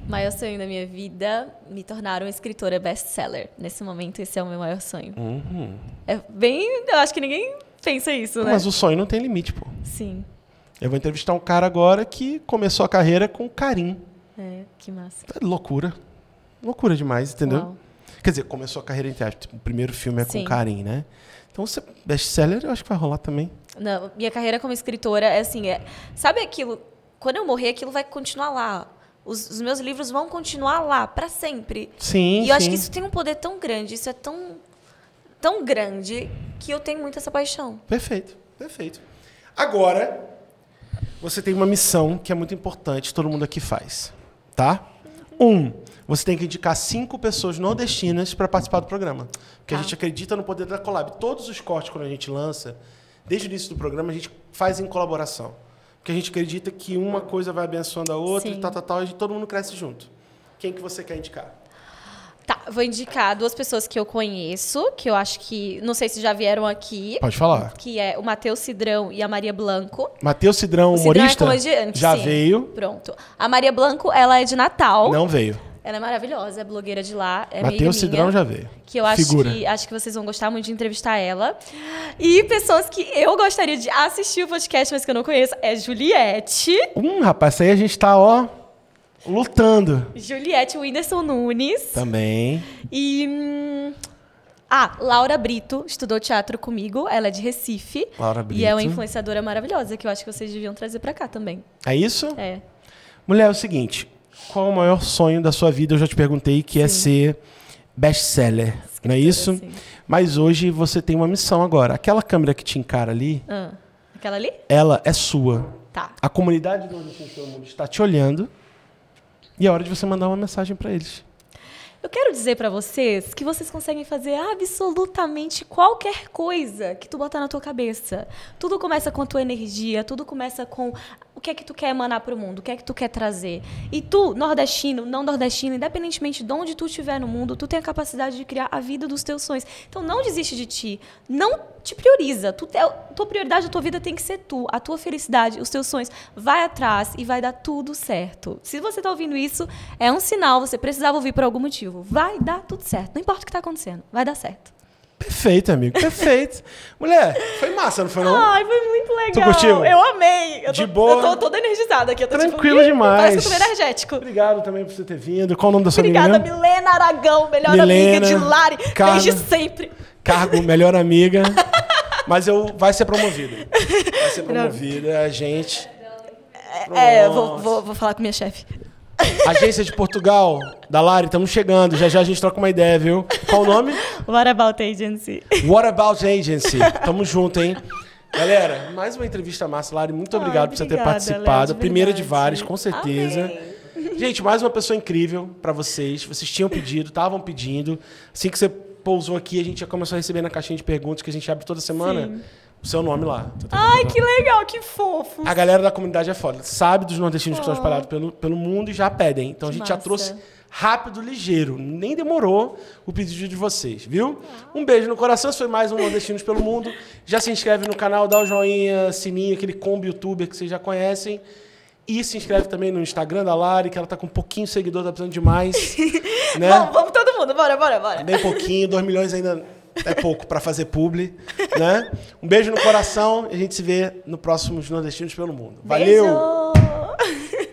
O maior sonho da minha vida me tornar uma escritora best-seller. Nesse momento, esse é o meu maior sonho. Uhum. É bem... Eu acho que ninguém pensa isso, né? Mas o sonho não tem limite, pô. Sim. Eu vou entrevistar um cara agora que começou a carreira com carinho. É, que massa. É loucura. Loucura demais, entendeu? Uau. Quer dizer, começou a carreira em teatro. O primeiro filme é com Sim. Karim, né? Então, você best-seller eu acho que vai rolar também. Não, minha carreira como escritora é assim, é, sabe aquilo? Quando eu morrer, aquilo vai continuar lá. Os, os meus livros vão continuar lá para sempre. Sim. E eu sim. acho que isso tem um poder tão grande, isso é tão tão grande que eu tenho muito essa paixão. Perfeito, perfeito. Agora, você tem uma missão que é muito importante, todo mundo aqui faz, tá? Um, você tem que indicar cinco pessoas nordestinas para participar do programa. Porque a tá. gente acredita no poder da collab. Todos os cortes, quando a gente lança, desde o início do programa, a gente faz em colaboração. Porque a gente acredita que uma coisa vai abençoando a outra, Sim. e tal, tal, tal, e todo mundo cresce junto. Quem que você quer indicar? Tá, vou indicar duas pessoas que eu conheço, que eu acho que. Não sei se já vieram aqui. Pode falar. Que é o Matheus Cidrão e a Maria Blanco. Matheus Cidrão, o humorista? Cidrão é já sim. veio. Pronto. A Maria Blanco, ela é de Natal. Não veio. Ela é maravilhosa, é blogueira de lá. É Matheus Cidrão já veio. Que eu acho que, acho que vocês vão gostar muito de entrevistar ela. E pessoas que eu gostaria de assistir o podcast, mas que eu não conheço, é Juliette. Hum, rapaz, aí a gente tá, ó. Lutando. Juliette Whindersson Nunes. Também. E. Hum, ah, Laura Brito estudou teatro comigo, ela é de Recife. Laura Brito. E é uma influenciadora maravilhosa que eu acho que vocês deviam trazer para cá também. É isso? É. Mulher, é o seguinte: qual o maior sonho da sua vida? Eu já te perguntei que é Sim. é ser best-seller, não é isso? Sim. Mas hoje você tem uma missão agora. Aquela câmera que te encara ali. Ah, aquela ali? Ela é sua. Tá. A comunidade do Onde Funciona o Mundo está te olhando. E é hora de você mandar uma mensagem para eles. Eu quero dizer para vocês que vocês conseguem fazer absolutamente qualquer coisa que tu botar na tua cabeça. Tudo começa com a tua energia, tudo começa com que é que tu quer emanar para o mundo? O que é que tu quer trazer? E tu, nordestino, não nordestino, independentemente de onde tu estiver no mundo, tu tem a capacidade de criar a vida dos teus sonhos. Então não desiste de ti, não te prioriza. Tu, a tua prioridade da tua vida tem que ser tu, a tua felicidade, os teus sonhos. Vai atrás e vai dar tudo certo. Se você está ouvindo isso, é um sinal, você precisava ouvir por algum motivo. Vai dar tudo certo. Não importa o que está acontecendo, vai dar certo. Perfeito, amigo. Perfeito. Mulher, foi massa, não foi não? Ai, foi muito legal. Tu curtiu? Eu amei. Eu tô, de boa. Eu tô toda energizada aqui. Eu tô tipo, Tranquilo tipo, demais. Parece que eu tô energético. Obrigado também por você ter vindo. Qual o nome da sua Obrigada, menina? Obrigada, Milena Aragão, melhor Milena, amiga de Lari, Car... desde sempre. Cargo, melhor amiga. Mas eu vai ser promovida. Vai ser promovida, a gente. É, é vou, vou, vou falar com minha chefe. Agência de Portugal, da Lari, estamos chegando. Já já a gente troca uma ideia, viu? Qual o nome? What About Agency. What About Agency. Tamo junto, hein? Galera, mais uma entrevista massa. Lari, muito obrigado Ai, por você ter participado. Primeira de várias, com certeza. Amém. Gente, mais uma pessoa incrível para vocês. Vocês tinham pedido, estavam pedindo. Assim que você pousou aqui, a gente já começou a receber na caixinha de perguntas que a gente abre toda semana. Sim o seu nome lá. Tá Ai, que legal, que fofo. A galera da comunidade é foda. Sabe dos nordestinos oh. que estão espalhados pelo, pelo mundo e já pedem. Então a gente Massa. já trouxe rápido, ligeiro. Nem demorou o pedido de vocês, viu? Ah. Um beijo no coração. Esse foi mais um Nordestinos pelo Mundo. Já se inscreve no canal, dá o joinha, sininho, aquele combo youtuber que vocês já conhecem. E se inscreve também no Instagram da Lari, que ela tá com um pouquinho de seguidor, tá precisando de mais. né? Bom, vamos todo mundo, bora, bora, bora. Bem pouquinho, 2 milhões ainda é pouco para fazer publi, né? Um beijo no coração e a gente se vê no próximo Nordestinos pelo Mundo. Valeu! Beijo!